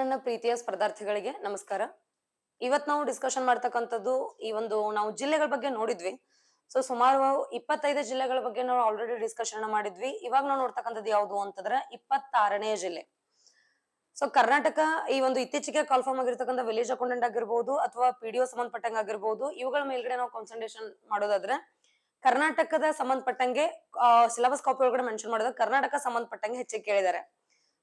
ನನ್ನ ಪ್ರೀತಿಯ ಸ್ಪರ್ಧಾರ್ಥಿಗಳಿಗೆ ನಮಸ್ಕಾರ ಇವತ್ ನಾವು ಡಿಸ್ಕಶನ್ ಮಾಡ್ತಕ್ಕಂಥದ್ದು ಈ ಒಂದು ನಾವು ಜಿಲ್ಲೆಗಳ ಬಗ್ಗೆ ನೋಡಿದ್ವಿ ಸೊ ಸುಮಾರು ಇಪ್ಪತ್ತೈದು ಜಿಲ್ಲೆಗಳ ಬಗ್ಗೆ ನಾವು ಆಲ್ರೆಡಿ ಡಿಸ್ಕಶನ್ ಮಾಡಿದ್ವಿ ಇವಾಗ ನಾವು ನೋಡ್ತಕ್ಕಂಥದ್ದು ಯಾವುದು ಅಂತಂದ್ರೆ ಇಪ್ಪತ್ತಾರನೇ ಜಿಲ್ಲೆ ಸೊ ಕರ್ನಾಟಕ ಈ ಒಂದು ಇತ್ತೀಚೆಗೆ ಕಾಲ್ಫಾರ್ಮ್ ಆಗಿರ್ತಕ್ಕಂಥ ವಿಲೇಜ್ ಅಕೌಂಟೆಂಟ್ ಆಗಿರ್ಬಹುದು ಅಥವಾ ಪಿಡಿಒ ಸಂಬಂಧಪಟ್ಟಂಗೆ ಆಗಿರ್ಬೋದು ಇವುಗಳ ಮೇಲ್ಗಡೆ ನಾವು ಕಾನ್ಸಂಟ್ರೇಷನ್ ಮಾಡೋದಾದ್ರೆ ಕರ್ನಾಟಕದ ಸಂಬಂಧಪಟ್ಟಂಗೆ ಸಿಲೆಬಸ್ ಕಾಪಿ ಒಳಗಡೆ ಮೆನ್ಷನ್ ಮಾಡೋದು ಕರ್ನಾಟಕ ಸಂಬಂಧಪಟ್ಟಂಗೆ ಹೆಚ್ಚಿಗೆ ಕೇಳಿದ್ದಾರೆ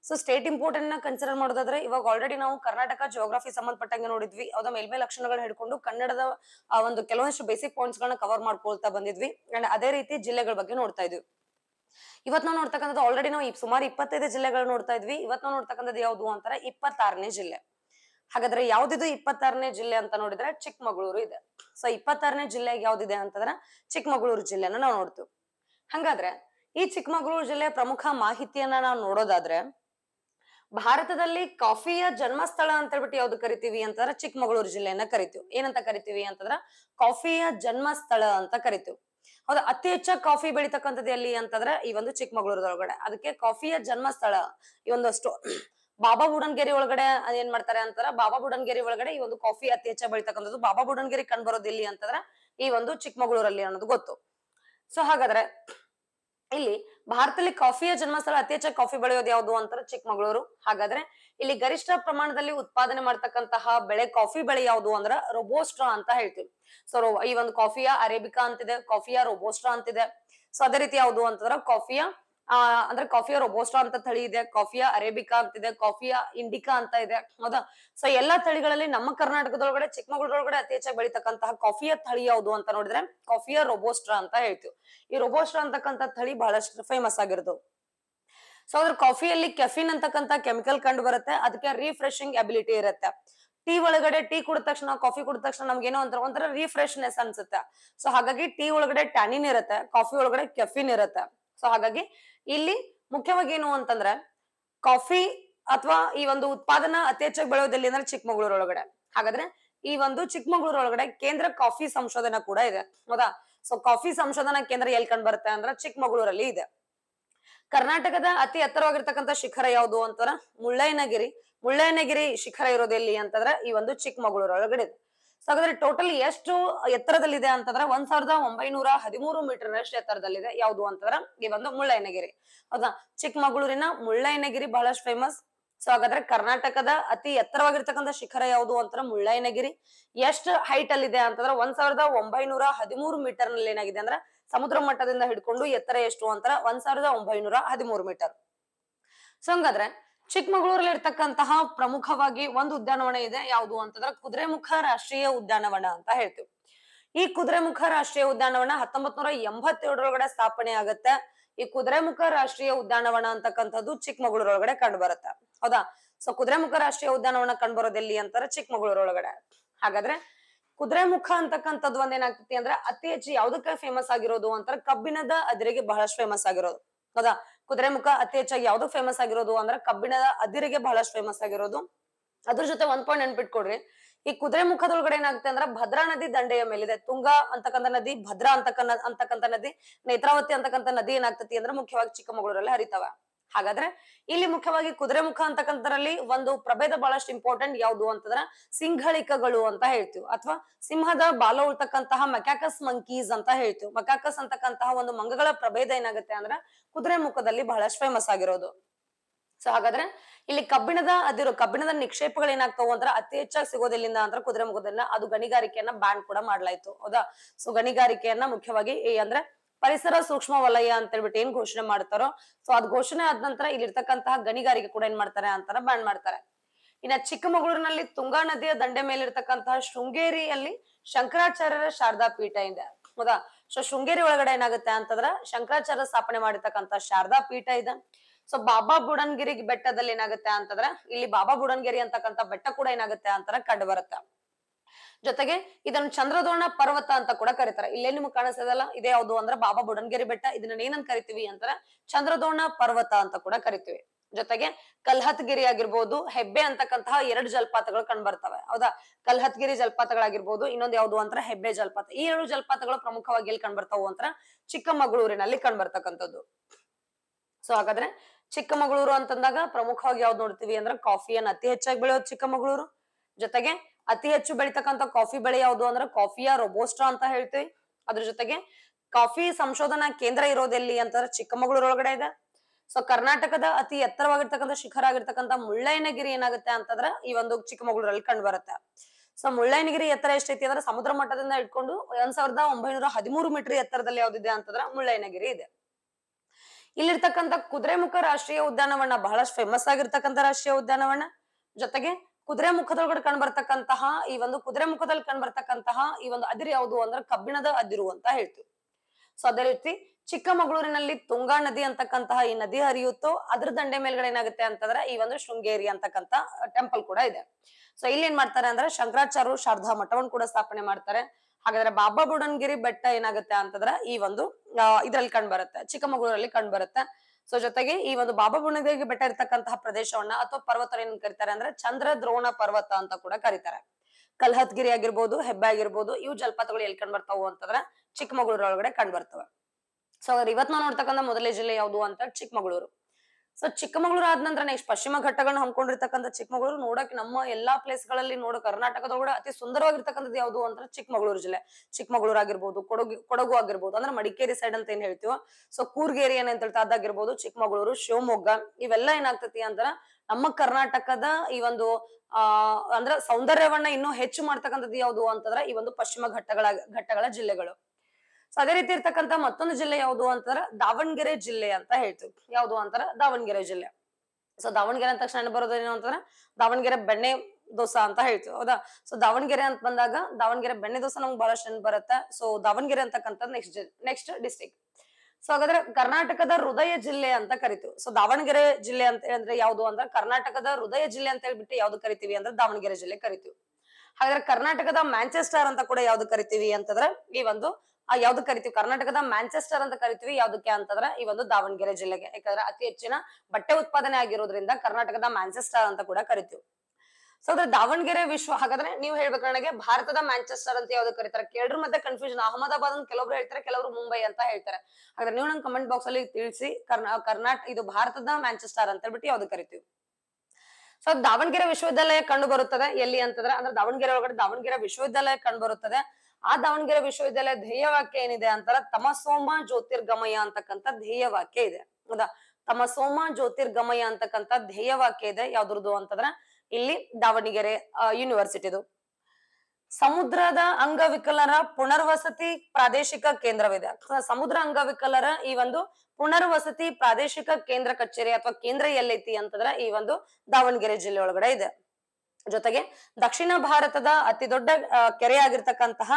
ಸೊ ಸ್ಟೇಟ್ ಇಂಪೋರ್ಟೆಂಟ್ ನ ಕನ್ಸಿಡರ್ ಮಾಡೋದಾದ್ರೆ ಇವಾಗ ಆಲ್ರೆಡಿ ನಾವು ಕರ್ನಾಟಕ ಜೋಗ್ರಫಿ ಸಂಬಂಧಪಟ್ಟಂಗೆ ನೋಡಿದ್ವಿ ಅವ್ರ ಮೇಲ್ಮೈ ಲಕ್ಷಣಗಳನ್ನ ಹಿಡ್ಕೊಂಡು ಕನ್ನಡದ ಆ ಒಂದು ಕೆಲವಷ್ಟು ಬೇಸಿಕ್ ಪಾಯಿಂಟ್ಸ್ ಗಳನ್ನ ಕವರ್ ಮಾಡ್ಕೊಳ್ತಾ ಬಂದಿದ್ವಿ ಅಂಡ್ ಅದೇ ರೀತಿ ಜಿಲ್ಲೆಗಳ ಬಗ್ಗೆ ನೋಡ್ತಾ ಇದ್ವಿ ಇವತ್ ನಾವು ನೋಡ್ತಕ್ಕಂಥದ್ದು ಆಲ್ರೆಡಿ ನಾವು ಸುಮಾರು ಇಪ್ಪತ್ತೈದು ಜಿಲ್ಲೆಗಳು ನೋಡ್ತಾ ಇದ್ವಿ ಇವತ್ ನಾವು ನೋಡ್ತಕ್ಕಂಥದ್ದು ಯಾವ್ದು ಅಂತಾರೆ ಇಪ್ಪತ್ತಾರನೇ ಜಿಲ್ಲೆ ಹಾಗಾದ್ರೆ ಯಾವ್ದಿದು ಇಪ್ಪತ್ತಾರನೇ ಜಿಲ್ಲೆ ಅಂತ ನೋಡಿದ್ರೆ ಚಿಕ್ಕಮಗಳೂರು ಇದೆ ಸೊ ಇಪ್ಪತ್ತಾರನೇ ಜಿಲ್ಲೆ ಯಾವ್ದಿದೆ ಅಂತಂದ್ರೆ ಚಿಕ್ಕಮಗಳೂರು ಜಿಲ್ಲೆನ ನಾವು ನೋಡ್ತೀವಿ ಹಂಗಾದ್ರೆ ಈ ಚಿಕ್ಕಮಗಳೂರು ಜಿಲ್ಲೆಯ ಪ್ರಮುಖ ಮಾಹಿತಿಯನ್ನ ನಾವು ನೋಡೋದಾದ್ರೆ ಭಾರತದಲ್ಲಿ ಕಾಫಿಯ ಜನ್ಮಸ್ಥಳ ಅಂತ ಹೇಳ್ಬಿಟ್ಟು ಯಾವ್ದು ಕರಿತೀವಿ ಅಂತಂದ್ರೆ ಚಿಕ್ಕಮಗಳೂರು ಜಿಲ್ಲೆಯನ್ನ ಕರಿತೀವಿ ಏನಂತ ಕರಿತೀವಿ ಅಂತಂದ್ರ ಕಾಫಿಯ ಜನ್ಮಸ್ಥಳ ಅಂತ ಕರಿತೀವಿ ಹೌದಾ ಅತಿ ಹೆಚ್ಚಾಗಿ ಕಾಫಿ ಬೆಳಿತಕ್ಕಂಥದ್ದು ಎಲ್ಲಿ ಅಂತಂದ್ರೆ ಈ ಒಂದು ಚಿಕ್ಕಮಗಳೂರದೊಳಗಡೆ ಅದಕ್ಕೆ ಕಾಫಿಯ ಜನ್ಮಸ್ಥಳ ಈ ಒಂದಷ್ಟು ಬಾಬಾ ಬುಡನ್ಗೆರಿ ಒಳಗಡೆ ಏನ್ ಮಾಡ್ತಾರೆ ಅಂತಾರ ಬಾಬಾ ಬುಡನ್ಗೆರಿ ಒಳಗಡೆ ಈ ಒಂದು ಕಾಫಿ ಅತಿ ಹೆಚ್ಚಾಗಿ ಬೆಳಿತಕ್ಕಂಥದ್ದು ಬಾಬಾ ಬುಡನ್ಗೆರಿ ಕಂಡು ಬರೋದಿಲ್ಲಿ ಅಂತಂದ್ರೆ ಈ ಒಂದು ಚಿಕ್ಕಮಗಳೂರಲ್ಲಿ ಅನ್ನೋದು ಗೊತ್ತು ಸೊ ಹಾಗಾದ್ರೆ ಇಲ್ಲಿ ಭಾರತದಲ್ಲಿ ಕಾಫಿಯ ಜನ್ಮಸ್ಥಳ ಅತಿ ಹೆಚ್ಚಾಗಿ ಕಾಫಿ ಬೆಳೆಯೋದು ಯಾವುದು ಅಂತ ಚಿಕ್ಕಮಗಳೂರು ಹಾಗಾದ್ರೆ ಇಲ್ಲಿ ಗರಿಷ್ಠ ಪ್ರಮಾಣದಲ್ಲಿ ಉತ್ಪಾದನೆ ಮಾಡ್ತಕ್ಕಂತಹ ಬೆಳೆ ಕಾಫಿ ಬೆಳೆ ಯಾವುದು ಅಂದ್ರ ರೊಬೋಸ್ಟ್ರಾ ಅಂತ ಹೇಳ್ತೀವಿ ಸೊ ಈ ಒಂದು ಕಾಫಿಯ ಅರೇಬಿಕಾ ಅಂತಿದೆ ಕಾಫಿಯ ರೊಬೋಸ್ಟ್ರಾ ಅಂತಿದೆ ಸೊ ಅದೇ ರೀತಿ ಯಾವುದು ಅಂತಂದ್ರೆ ಕಾಫಿಯ ಅಂದ್ರೆ ಕಾಫಿಯ ರೊಬೋಸ್ಟಾ ಅಂತ ತಳಿ ಇದೆ ಕಾಫಿಯ ಅರೇಬಿಕಾ ಅಂತಿದೆ ಕಾಫಿಯ ಇಂಡಿಕಾ ಅಂತ ಇದೆ ಹೌದಾ ಸೊ ಎಲ್ಲಾ ತಳಿಗಳಲ್ಲಿ ನಮ್ಮ ಕರ್ನಾಟಕದೊಳಗಡೆ ಚಿಕ್ಕಮಗಳೂರೊಳಗಡೆ ಅತಿ ಹೆಚ್ಚಾಗಿ ಬೆಳೀತಕ್ಕಂತಹ ಕಾಫಿಯ ತಳಿ ಯಾವುದು ಅಂತ ನೋಡಿದ್ರೆ ಕಾಫಿಯ ರೊಬೋಸ್ಟ್ರಾ ಅಂತ ಹೇಳ್ತೀವಿ ಈ ರೊಬೋಸ್ಟ್ರಾ ಅಂತಕ್ಕಂಥ ತಳಿ ಬಹಳಷ್ಟು ಫೇಮಸ್ ಆಗಿರೋದು ಸೊ ಅದ್ರ ಕಾಫಿಯಲ್ಲಿ ಕೆಫಿನ್ ಅಂತಕ್ಕಂತ ಕೆಮಿಕಲ್ ಕಂಡು ಬರುತ್ತೆ ಅದಕ್ಕೆ ರಿಫ್ರೆಶಿಂಗ್ ಅಬಿಲಿಟಿ ಇರುತ್ತೆ ಟೀ ಒಳಗಡೆ ಟೀ ಕುಡಿದ ತಕ್ಷಣ ಕಾಫಿ ಕುಡಿದ ತಕ್ಷಣ ನಮ್ಗೆ ಏನೋ ಒಂಥರ ಒಂಥರ ರಿಫ್ರೆಶ್ನೆಸ್ ಅನ್ಸುತ್ತೆ ಸೊ ಹಾಗಾಗಿ ಟೀ ಒಳಗಡೆ ಟ್ಯಾನಿನ್ ಇರುತ್ತೆ ಕಾಫಿ ಒಳಗಡೆ ಕೆಫಿನ್ ಇರುತ್ತೆ ಸೊ ಹಾಗಾಗಿ ಇಲ್ಲಿ ಮುಖ್ಯವಾಗಿ ಏನು ಅಂತಂದ್ರೆ ಕಾಫಿ ಅಥವಾ ಈ ಒಂದು ಉತ್ಪಾದನಾ ಅತಿ ಹೆಚ್ಚಾಗಿ ಬೆಳೆಯೋದಿಲ್ಲ ಅಂದ್ರೆ ಚಿಕ್ಕಮಗಳೂರು ಒಳಗಡೆ ಹಾಗಾದ್ರೆ ಈ ಒಂದು ಚಿಕ್ಕಮಗಳೂರು ಒಳಗಡೆ ಕೇಂದ್ರ ಕಾಫಿ ಸಂಶೋಧನಾ ಕೂಡ ಇದೆ ಹೌದಾ ಸೊ ಕಾಫಿ ಸಂಶೋಧನಾ ಕೇಂದ್ರ ಎಲ್ಲಿ ಕಂಡು ಬರುತ್ತೆ ಅಂದ್ರೆ ಚಿಕ್ಕಮಗಳೂರಲ್ಲಿ ಇದೆ ಕರ್ನಾಟಕದ ಅತಿ ಎತ್ತರವಾಗಿರ್ತಕ್ಕಂಥ ಶಿಖರ ಯಾವುದು ಅಂತಂದ್ರೆ ಮುಳ್ಳಯ್ಯನಗಿರಿ ಮುಳ್ಳಯ್ಯನಗಿರಿ ಶಿಖರ ಇರೋದೆಲ್ಲಿ ಅಂತಂದ್ರೆ ಈ ಒಂದು ಚಿಕ್ಕಮಗಳೂರು ಒಳಗಡೆ ಇದೆ ಸೊ ಹಾಗಾದ್ರೆ ಟೋಟಲ್ ಎಷ್ಟು ಎತ್ತರದಲ್ಲಿದೆ ಅಂತಂದ್ರೆ ಒಂದ್ ಸಾವಿರದ ಒಂಬೈನೂರ ಹದಿಮೂರು ಮೀಟರ್ ಅಷ್ಟು ಎತ್ತರದಲ್ಲಿದೆ ಯಾವ್ದು ಅಂತಂದ್ರೆ ಈ ಒಂದು ಮುಳ್ಳಯ್ಯನಗಿರಿ ಹೌದಾ ಚಿಕ್ಕಮಗಳೂರಿನ ಮುಳ್ಳಯ್ಯನಗಿರಿ ಬಹಳಷ್ಟು ಫೇಮಸ್ ಸೊ ಹಾಗಾದ್ರೆ ಕರ್ನಾಟಕದ ಅತಿ ಎತ್ತರವಾಗಿರ್ತಕ್ಕಂತ ಶಿಖರ ಯಾವುದು ಅಂತಂದ್ರೆ ಮುಳ್ಳಯ್ಯನಗಿರಿ ಎಷ್ಟು ಹೈಟ್ ಅಲ್ಲಿದೆ ಇದೆ ಅಂತಂದ್ರೆ ಒಂದ್ ಸಾವಿರದ ಒಂಬೈನೂರ ಹದಿಮೂರು ಮೀಟರ್ ನಲ್ಲಿ ಏನಾಗಿದೆ ಅಂದ್ರೆ ಸಮುದ್ರ ಮಟ್ಟದಿಂದ ಹಿಡ್ಕೊಂಡು ಎತ್ತರ ಎಷ್ಟು ಅಂತಂದ್ರೆ ಒಂದ್ ಸಾವಿರದ ಒಂಬೈನೂರ ಹದಿಮೂರು ಮೀಟರ್ ಸೊ ಹಂಗಾದ್ರೆ ಚಿಕ್ಕಮಗಳೂರಲ್ಲಿ ಇರ್ತಕ್ಕಂತಹ ಪ್ರಮುಖವಾಗಿ ಒಂದು ಉದ್ಯಾನವನ ಇದೆ ಯಾವುದು ಅಂತಂದ್ರೆ ಕುದುರೆಮುಖ ರಾಷ್ಟ್ರೀಯ ಉದ್ಯಾನವನ ಅಂತ ಹೇಳ್ತೀವಿ ಈ ಕುದುರೆಮುಖ ರಾಷ್ಟ್ರೀಯ ಉದ್ಯಾನವನ ಹತ್ತೊಂಬತ್ ನೂರ ಎಂಬತ್ತೇಳರೊಳಗಡೆ ಸ್ಥಾಪನೆ ಆಗತ್ತೆ ಈ ಕುದುರೆಮುಖ ರಾಷ್ಟ್ರೀಯ ಉದ್ಯಾನವನ ಅಂತಕ್ಕಂಥದ್ದು ಚಿಕ್ಕಮಗಳೂರೊಳಗಡೆ ಕಂಡು ಬರುತ್ತೆ ಹೌದಾ ಸೊ ಕುದುರೆಮುಖ ರಾಷ್ಟ್ರೀಯ ಉದ್ಯಾನವನ ಕಂಡು ಎಲ್ಲಿ ಅಂತಾರೆ ಚಿಕ್ಕಮಗಳೂರೊಳಗಡೆ ಹಾಗಾದ್ರೆ ಕುದುರೆಮುಖ ಅಂತಕ್ಕಂಥದ್ದು ಒಂದ್ ಅಂದ್ರೆ ಅತಿ ಹೆಚ್ಚು ಯಾವ್ದಕ್ಕೆ ಫೇಮಸ್ ಆಗಿರೋದು ಅಂತಾರೆ ಕಬ್ಬಿಣದ ಅದಿರಿಗೆ ಬಹಳಷ್ಟು ಫೇಮಸ್ ಆಗಿರೋದು ಹೌದಾ ಕುದುರೆಮುಖ ಅತಿ ಹೆಚ್ಚಾಗಿ ಯಾವ್ದು ಫೇಮಸ್ ಆಗಿರೋದು ಅಂದ್ರೆ ಕಬ್ಬಿಣದ ಅದಿರಿಗೆ ಬಹಳಷ್ಟು ಫೇಮಸ್ ಆಗಿರೋದು ಅದ್ರ ಜೊತೆ ಒಂದ್ ಪಾಯಿಂಟ್ ಕೊಡ್ರಿ ಈ ಕುದುರೆ ಮುಖದೊಳಗಡೆ ಏನಾಗುತ್ತೆ ಅಂದ್ರೆ ಭದ್ರಾ ನದಿ ದಂಡೆಯ ಮೇಲಿದೆ ತುಂಗಾ ಅಂತಕ್ಕಂಥ ನದಿ ಭದ್ರಾ ಅಂತಕ್ಕ ಅಂತಕ್ಕಂಥ ನದಿ ನೇತ್ರಾವತಿ ಅಂತಕ್ಕಂಥ ನದಿ ಏನಾಗ್ತತಿ ಅಂದ್ರೆ ಮುಖ್ಯವಾಗಿ ಚಿಕ್ಕಮಗಳೂರಲ್ಲಿ ಹರಿತಾವ ಹಾಗಾದ್ರೆ ಇಲ್ಲಿ ಮುಖ್ಯವಾಗಿ ಕುದುರೆ ಮುಖ ಅಂತಕ್ಕಂಥದ್ರಲ್ಲಿ ಒಂದು ಪ್ರಭೇದ ಬಹಳಷ್ಟು ಇಂಪಾರ್ಟೆಂಟ್ ಯಾವುದು ಅಂತಂದ್ರ ಸಿಂಘಳಿಕಗಳು ಅಂತ ಹೇಳ್ತೀವಿ ಅಥವಾ ಸಿಂಹದ ಬಾಲ ಉಳ್ತಕ್ಕಂತಹ ಮೆಕ್ಯಾಕಸ್ ಮಂಕೀಸ್ ಅಂತ ಹೇಳ್ತೀವಿ ಮೆಕ್ಯಾಕಸ್ ಅಂತಕ್ಕಂತಹ ಒಂದು ಮಂಗಗಳ ಪ್ರಭೇದ ಏನಾಗುತ್ತೆ ಅಂದ್ರೆ ಕುದುರೆ ಮುಖದಲ್ಲಿ ಬಹಳಷ್ಟು ಫೇಮಸ್ ಆಗಿರೋದು ಸೊ ಹಾಗಾದ್ರೆ ಇಲ್ಲಿ ಕಬ್ಬಿಣದ ಅದಿರೋ ಕಬ್ಬಿಣದ ನಿಕ್ಷೇಪಗಳು ಏನಾಗ್ತಾವು ಅಂದ್ರೆ ಅತಿ ಹೆಚ್ಚಾಗಿ ಸಿಗೋದಿಲ್ಲಿಂದ ಅಂದ್ರೆ ಕುದುರೆ ಅದು ಗಣಿಗಾರಿಕೆಯನ್ನ ಬ್ಯಾನ್ ಕೂಡ ಮಾಡ್ಲಾಯ್ತು ಹೌದಾ ಸೊ ಗಣಿಗಾರಿಕೆಯನ್ನ ಮುಖ್ಯವಾಗಿ ಅಂದ್ರೆ ಪರಿಸರ ಸೂಕ್ಷ್ಮ ವಲಯ ಅಂತ ಹೇಳ್ಬಿಟ್ಟು ಏನ್ ಘೋಷಣೆ ಮಾಡ್ತಾರೋ ಸೊ ಅದ್ ಘೋಷಣೆ ಆದ ನಂತರ ಇಲ್ಲಿರ್ತಕ್ಕಂತಹ ಗಣಿಗಾರಿಕೆ ಕೂಡ ಏನ್ ಮಾಡ್ತಾರೆ ಅಂತಾರ ಬ್ಯಾನ್ ಮಾಡ್ತಾರೆ ಇನ್ನ ಚಿಕ್ಕಮಗಳೂರಿನಲ್ಲಿ ತುಂಗಾ ನದಿಯ ದಂಡೆ ಮೇಲೆ ಇರ್ತಕ್ಕಂತಹ ಶೃಂಗೇರಿಯಲ್ಲಿ ಶಂಕರಾಚಾರ್ಯರ ಶಾರದಾ ಪೀಠ ಇದೆ ಹೌದಾ ಸೊ ಶೃಂಗೇರಿ ಒಳಗಡೆ ಏನಾಗುತ್ತೆ ಅಂತಂದ್ರ ಶಂಕರಾಚಾರ್ಯ ಸ್ಥಾಪನೆ ಮಾಡಿರ್ತಕ್ಕಂತ ಶಾರದಾ ಪೀಠ ಇದೆ ಸೊ ಬಾಬಾ ಬುಡನ್ಗಿರಿ ಬೆಟ್ಟದಲ್ಲಿ ಏನಾಗುತ್ತೆ ಅಂತಂದ್ರ ಇಲ್ಲಿ ಬಾಬಾ ಬುಡನ್ಗಿರಿ ಅಂತಕ್ಕಂತ ಬೆಟ್ಟ ಕೂಡ ಏನಾಗುತ್ತೆ ಅಂತಾರ ಕಂಡು ಬರುತ್ತೆ ಜೊತೆಗೆ ಇದನ್ನು ಚಂದ್ರದೋಣ ಪರ್ವತ ಅಂತ ಕೂಡ ಕರೀತಾರೆ ಇಲ್ಲೇ ನಿಮ್ಗೆ ಕಾಣಿಸ್ತದಲ್ಲ ಇದೇ ಯಾವುದು ಅಂದ್ರೆ ಬಾಬಾ ಬುಡನ್ಗಿರಿ ಬೆಟ್ಟ ಇದನ್ನ ಏನಂತ ಕರಿತೀವಿ ಅಂತ ಚಂದ್ರದೋಣ ಪರ್ವತ ಅಂತ ಕೂಡ ಕರಿತೀವಿ ಜೊತೆಗೆ ಕಲ್ಹತ್ಗಿರಿ ಆಗಿರ್ಬೋದು ಹೆಬ್ಬೆ ಅಂತಕ್ಕಂತಹ ಎರಡು ಜಲಪಾತಗಳು ಕಂಡು ಬರ್ತವೆ ಹೌದಾ ಕಲ್ಹತ್ಗಿರಿ ಜಲಪಾತಗಳಾಗಿರ್ಬೋದು ಇನ್ನೊಂದು ಯಾವುದು ಅಂತ ಹೆಬ್ಬೆ ಜಲಪಾತ ಈ ಎರಡು ಜಲಪಾತಗಳು ಪ್ರಮುಖವಾಗಿ ಎಲ್ಲಿ ಕಂಡ್ಬರ್ತಾವು ಅಂತ ಚಿಕ್ಕಮಗಳೂರಿನಲ್ಲಿ ಬರ್ತಕ್ಕಂಥದ್ದು ಸೊ ಹಾಗಾದ್ರೆ ಚಿಕ್ಕಮಗಳೂರು ಅಂತಂದಾಗ ಪ್ರಮುಖವಾಗಿ ಯಾವ್ದು ನೋಡ್ತೀವಿ ಅಂದ್ರೆ ಕಾಫಿಯನ್ನು ಅತಿ ಹೆಚ್ಚಾಗಿ ಬೆಳೆಯೋದು ಚಿಕ್ಕಮಗಳೂರು ಜೊತೆಗೆ ಅತಿ ಹೆಚ್ಚು ಬೆಳಿತಕ್ಕಂತ ಕಾಫಿ ಬೆಳೆ ಯಾವುದು ಅಂದ್ರೆ ಕಾಫಿಯ ರೊಬೋಸ್ಟ್ರಾ ಅಂತ ಹೇಳ್ತೀವಿ ಅದ್ರ ಜೊತೆಗೆ ಕಾಫಿ ಸಂಶೋಧನಾ ಕೇಂದ್ರ ಇರೋದೆಲ್ಲಿ ಅಂತಂದ್ರೆ ಚಿಕ್ಕಮಗಳೂರು ಒಳಗಡೆ ಇದೆ ಸೊ ಕರ್ನಾಟಕದ ಅತಿ ಎತ್ತರವಾಗಿರ್ತಕ್ಕಂಥ ಶಿಖರ ಆಗಿರ್ತಕ್ಕಂಥ ಮುಳ್ಳಯ್ಯನಗಿರಿ ಏನಾಗುತ್ತೆ ಅಂತಂದ್ರೆ ಈ ಒಂದು ಚಿಕ್ಕಮಗಳೂರಲ್ಲಿ ಕಂಡು ಬರುತ್ತೆ ಸೊ ಮುಳ್ಳಯ್ಯನಗಿರಿ ಎತ್ತರ ಎಷ್ಟೈತಿ ಅಂದ್ರೆ ಸಮುದ್ರ ಮಟ್ಟದಿಂದ ಇಟ್ಕೊಂಡು ಒಂದ್ ಸಾವಿರದ ಒಂಬೈನೂರ ಹದಿಮೂರು ಮೀಟರ್ ಎತ್ತರದಲ್ಲಿ ಯಾವ್ದಿದೆ ಅಂತಂದ್ರೆ ಮುಳ್ಳಯ್ಯನಗಿರಿ ಇದೆ ಇಲ್ಲಿರ್ತಕ್ಕಂಥ ಕುದುರೆಮುಖ ರಾಷ್ಟ್ರೀಯ ಉದ್ಯಾನವನ ಬಹಳಷ್ಟು ಫೇಮಸ್ ಆಗಿರ್ತಕ್ಕಂಥ ರಾಷ್ಟ್ರೀಯ ಉದ್ಯಾನವನ ಜೊತೆಗೆ ಕುದುರೆ ಮುಖದೊಳಗಡೆ ಕಂಡು ಬರ್ತಕ್ಕಂತಹ ಈ ಒಂದು ಕುದುರೆ ಮುಖದಲ್ಲಿ ಕಂಡು ಬರ್ತಕ್ಕಂತಹ ಈ ಒಂದು ಅದಿರು ಯಾವುದು ಅಂದ್ರೆ ಕಬ್ಬಿಣದ ಅದಿರು ಅಂತ ಹೇಳ್ತೀವಿ ಸೊ ಅದೇ ರೀತಿ ಚಿಕ್ಕಮಗಳೂರಿನಲ್ಲಿ ತುಂಗಾ ನದಿ ಅಂತಕ್ಕಂತಹ ಈ ನದಿ ಹರಿಯುತ್ತೋ ಅದ್ರ ದಂಡೆ ಮೇಲ್ಗಡೆ ಏನಾಗುತ್ತೆ ಅಂತಂದ್ರೆ ಈ ಒಂದು ಶೃಂಗೇರಿ ಅಂತಕ್ಕಂತ ಟೆಂಪಲ್ ಕೂಡ ಇದೆ ಸೊ ಇಲ್ಲಿ ಏನ್ ಮಾಡ್ತಾರೆ ಅಂದ್ರೆ ಶಂಕರಾಚಾರ್ಯರು ಶಾರದಾ ಮಠವನ್ನು ಕೂಡ ಸ್ಥಾಪನೆ ಮಾಡ್ತಾರೆ ಹಾಗಾದ್ರೆ ಬಾಬಾ ಬುಡನ್ಗಿರಿ ಬೆಟ್ಟ ಏನಾಗುತ್ತೆ ಅಂತಂದ್ರೆ ಈ ಒಂದು ಇದರಲ್ಲಿ ಕಂಡ್ ಬರುತ್ತೆ ಚಿಕ್ಕಮಗಳೂರಲ್ಲಿ ಕಂಡ್ ಬರುತ್ತೆ ಸೊ ಜೊತೆಗೆ ಈ ಒಂದು ಬಾಬಾ ಬುಣದೇವಿಗೆ ಬೆಟ್ಟ ಇರ್ತಕ್ಕಂತಹ ಪ್ರದೇಶವನ್ನ ಅಥವಾ ಪರ್ವತ ಏನ್ ಕರೀತಾರೆ ಅಂದ್ರೆ ಚಂದ್ರ ದ್ರೋಣ ಪರ್ವತ ಅಂತ ಕೂಡ ಕರೀತಾರೆ ಕಲ್ಹತ್ಗಿರಿ ಆಗಿರ್ಬೋದು ಹೆಬ್ಬೆ ಆಗಿರ್ಬೋದು ಇವು ಜಲಪಾತಗಳು ಎಲ್ಲಿ ಕಂಡ್ ಬರ್ತಾವು ಅಂತಂದ್ರೆ ಚಿಕ್ಕಮಗಳೂರು ಒಳಗಡೆ ಕಂಡ್ ಬರ್ತವೆ ಸೊ ಇವತ್ ನಾವು ನೋಡ್ತಕ್ಕಂಥ ಮೊದಲೇ ಜಿಲ್ಲೆ ಯಾವುದು ಅಂತ ಚಿಕ್ಕಮಗಳೂರು ಸೊ ಚಿಕ್ಕಮಗಳೂರು ಆದ ನಂತರ ನೆಕ್ಸ್ಟ್ ಪಶ್ಚಿಮ ಘಟ್ಟಗಳನ್ನ ಹಮ್ಮಿಕೊಂಡಿರ್ತಕ್ಕಂಥ ಚಿಕ್ಕಮಗಳೂರು ನೋಡಕ್ ನಮ್ಮ ಎಲ್ಲಾ ಪ್ಲೇಸ್ ಗಳಲ್ಲಿ ನೋಡ ಕರ್ನಾಟಕದೊಳಗಡೆ ಅತಿ ಸುಂದರವಾಗಿರ್ತಕ್ಕಂಥದ್ದು ಯಾವುದು ಅಂದ್ರೆ ಚಿಕ್ಕಮಗಳೂರು ಜಿಲ್ಲೆ ಚಿಕ್ಕಮಗಳೂರು ಆಗಿರ್ಬೋದು ಕೊಡಗು ಕೊಡಗು ಆಗಿರ್ಬೋದು ಅಂದ್ರೆ ಮಡಿಕೇರಿ ಸೈಡ್ ಅಂತ ಏನ್ ಹೇಳ್ತೀವಿ ಸೊ ಕೂರ್ಗೇರಿ ಅಂತ ಹೇಳ್ತಾ ಅದಾಗಿರ್ಬೋದು ಚಿಕ್ಕಮಗಳೂರು ಶಿವಮೊಗ್ಗ ಇವೆಲ್ಲ ಏನಾಗ್ತತಿ ಅಂದ್ರೆ ನಮ್ಮ ಕರ್ನಾಟಕದ ಈ ಒಂದು ಆ ಅಂದ್ರೆ ಸೌಂದರ್ಯವನ್ನ ಇನ್ನೂ ಹೆಚ್ಚು ಮಾಡ್ತಕ್ಕಂಥದ್ದು ಯಾವುದು ಅಂತಂದ್ರೆ ಈ ಒಂದು ಪಶ್ಚಿಮ ಘಟ್ಟಗಳ ಘಟ್ಟಗಳ ಜಿಲ್ಲೆಗಳು ಸೊ ಅದೇ ರೀತಿ ಇರ್ತಕ್ಕಂತ ಮತ್ತೊಂದು ಜಿಲ್ಲೆ ಯಾವುದು ಅಂತಂದ್ರ ದಾವಣಗೆರೆ ಜಿಲ್ಲೆ ಅಂತ ಹೇಳ್ತೀವಿ ಯಾವುದು ಅಂತಾರ ದಾವಣಗೆರೆ ಜಿಲ್ಲೆ ಸೊ ದಾವಣಗೆರೆ ಅಂತ ತಕ್ಷಣ ಏನು ಅಂತಂದ್ರೆ ದಾವಣಗೆರೆ ಬೆಣ್ಣೆ ದೋಸೆ ಅಂತ ಹೇಳ್ತೀವಿ ಹೌದಾ ಸೊ ದಾವಣಗೆರೆ ಅಂತ ಬಂದಾಗ ದಾವಣಗೆರೆ ಬೆಣ್ಣೆ ದೋಸಾ ನಮ್ಗೆ ಬಹಳಷ್ಟು ಬರುತ್ತೆ ಸೊ ದಾವಣಗೆರೆ ಅಂತಕ್ಕಂಥ ನೆಕ್ಸ್ಟ್ ನೆಕ್ಸ್ಟ್ ಡಿಸ್ಟಿಕ್ ಸೊ ಹಾಗಾದ್ರೆ ಕರ್ನಾಟಕದ ಹೃದಯ ಜಿಲ್ಲೆ ಅಂತ ಕರಿತೀವಿ ಸೊ ದಾವಣಗೆರೆ ಜಿಲ್ಲೆ ಅಂತ ಹೇಳಿದ್ರೆ ಯಾವುದು ಅಂದ್ರೆ ಕರ್ನಾಟಕದ ಹೃದಯ ಜಿಲ್ಲೆ ಅಂತ ಹೇಳ್ಬಿಟ್ಟು ಯಾವ್ದು ಕರಿತೀವಿ ಅಂದ್ರೆ ದಾವಣಗೆರೆ ಜಿಲ್ಲೆ ಕರಿತೀವಿ ಹಾಗಾದ್ರೆ ಕರ್ನಾಟಕದ ಮ್ಯಾಂಚೆಸ್ಟರ್ ಅಂತ ಕೂಡ ಯಾವ್ದು ಕರಿತೀವಿ ಅಂತಂದ್ರೆ ಈ ಒಂದು ಯಾವ್ದು ಕರಿತೀವಿ ಕರ್ನಾಟಕದ ಮ್ಯಾಂಚೆಸ್ಟರ್ ಅಂತ ಕರಿತೀವಿ ಯಾವ್ದಕ್ಕೆ ಅಂತಂದ್ರೆ ಈ ಒಂದು ದಾವಣಗೆರೆ ಜಿಲ್ಲೆಗೆ ಯಾಕಂದ್ರೆ ಅತಿ ಹೆಚ್ಚಿನ ಬಟ್ಟೆ ಉತ್ಪಾದನೆ ಆಗಿರೋದ್ರಿಂದ ಕರ್ನಾಟಕದ ಮ್ಯಾಂಚೆಸ್ಟರ್ ಅಂತ ಕೂಡ ಕರಿತೀವಿ ಸೊ ಅದ್ರ ದಾವಣಗೆರೆ ವಿಶ್ವ ಹಾಗಾದ್ರೆ ನೀವು ಹೇಳ್ಬೇಕು ನನಗೆ ಭಾರತದ ಮ್ಯಾಂಚೆಸ್ಟರ್ ಅಂತ ಯಾವ್ದು ಕರೀತಾರೆ ಕೇಳ್ರು ಮತ್ತೆ ಕನ್ಫ್ಯೂಷನ್ ಅಹಮದಾಬಾದ್ ಅಂತ ಕೆಲವರು ಹೇಳ್ತಾರೆ ಕೆಲವರು ಮುಂಬೈ ಅಂತ ಹೇಳ್ತಾರೆ ಹಾಗಾದ್ರೆ ನೀವು ನಂಗೆ ಕಮೆಂಟ್ ಬಾಕ್ಸ್ ಅಲ್ಲಿ ತಿಳಿಸಿ ಕರ್ನಾಟಕ ಇದು ಭಾರತದ ಮ್ಯಾಂಚೆಸ್ಟರ್ ಅಂತ ಹೇಳ್ಬಿಟ್ಟು ಯಾವ್ದು ಕರಿತೀವಿ ಸೊ ದಾವಣಗೆರೆ ವಿಶ್ವವಿದ್ಯಾಲಯ ಕಂಡು ಬರುತ್ತದೆ ಎಲ್ಲಿ ಅಂತಂದ್ರೆ ಅಂದ್ರೆ ದಾವಣಗೆರೆ ಒಳಗಡೆ ದಾವಣಗೆರೆ ವಿಶ್ವವಿದ್ಯಾಲಯ ಕಂಡು ಬರುತ್ತದೆ ಆ ದಾವಣಗೆರೆ ವಿಶ್ವವಿದ್ಯಾಲಯ ಧ್ಯೇಯ ವಾಕ್ಯ ಏನಿದೆ ಅಂತಾರ ತಮಸೋಮ ಜ್ಯೋತಿರ್ಗಮಯ ಅಂತಕ್ಕಂಥ ಧ್ಯೇಯ ವಾಕ್ಯ ಇದೆ ಹೌದಾ ತಮಸೋಮ ಜ್ಯೋತಿರ್ಗಮಯ ಅಂತಕ್ಕಂಥ ಧ್ಯೇಯ ವಾಕ್ಯ ಇದೆ ಯಾವ್ದ್ರದ್ದು ಅಂತಂದ್ರ ಇಲ್ಲಿ ದಾವಣಗೆರೆ ಯೂನಿವರ್ಸಿಟಿದು ಸಮುದ್ರದ ಅಂಗವಿಕಲರ ಪುನರ್ವಸತಿ ಪ್ರಾದೇಶಿಕ ಕೇಂದ್ರವಿದೆ ಸಮುದ್ರ ಅಂಗವಿಕಲರ ಈ ಒಂದು ಪುನರ್ವಸತಿ ಪ್ರಾದೇಶಿಕ ಕೇಂದ್ರ ಕಚೇರಿ ಅಥವಾ ಕೇಂದ್ರ ಎಲ್ಲೈತಿ ಅಂತಂದ್ರೆ ಈ ಒಂದು ದಾವಣಗೆರೆ ಜಿಲ್ಲೆ ಒಳಗಡೆ ಇದೆ ಜೊತೆಗೆ ದಕ್ಷಿಣ ಭಾರತದ ಅತಿ ದೊಡ್ಡ ಕೆರೆಯಾಗಿರ್ತಕ್ಕಂತಹ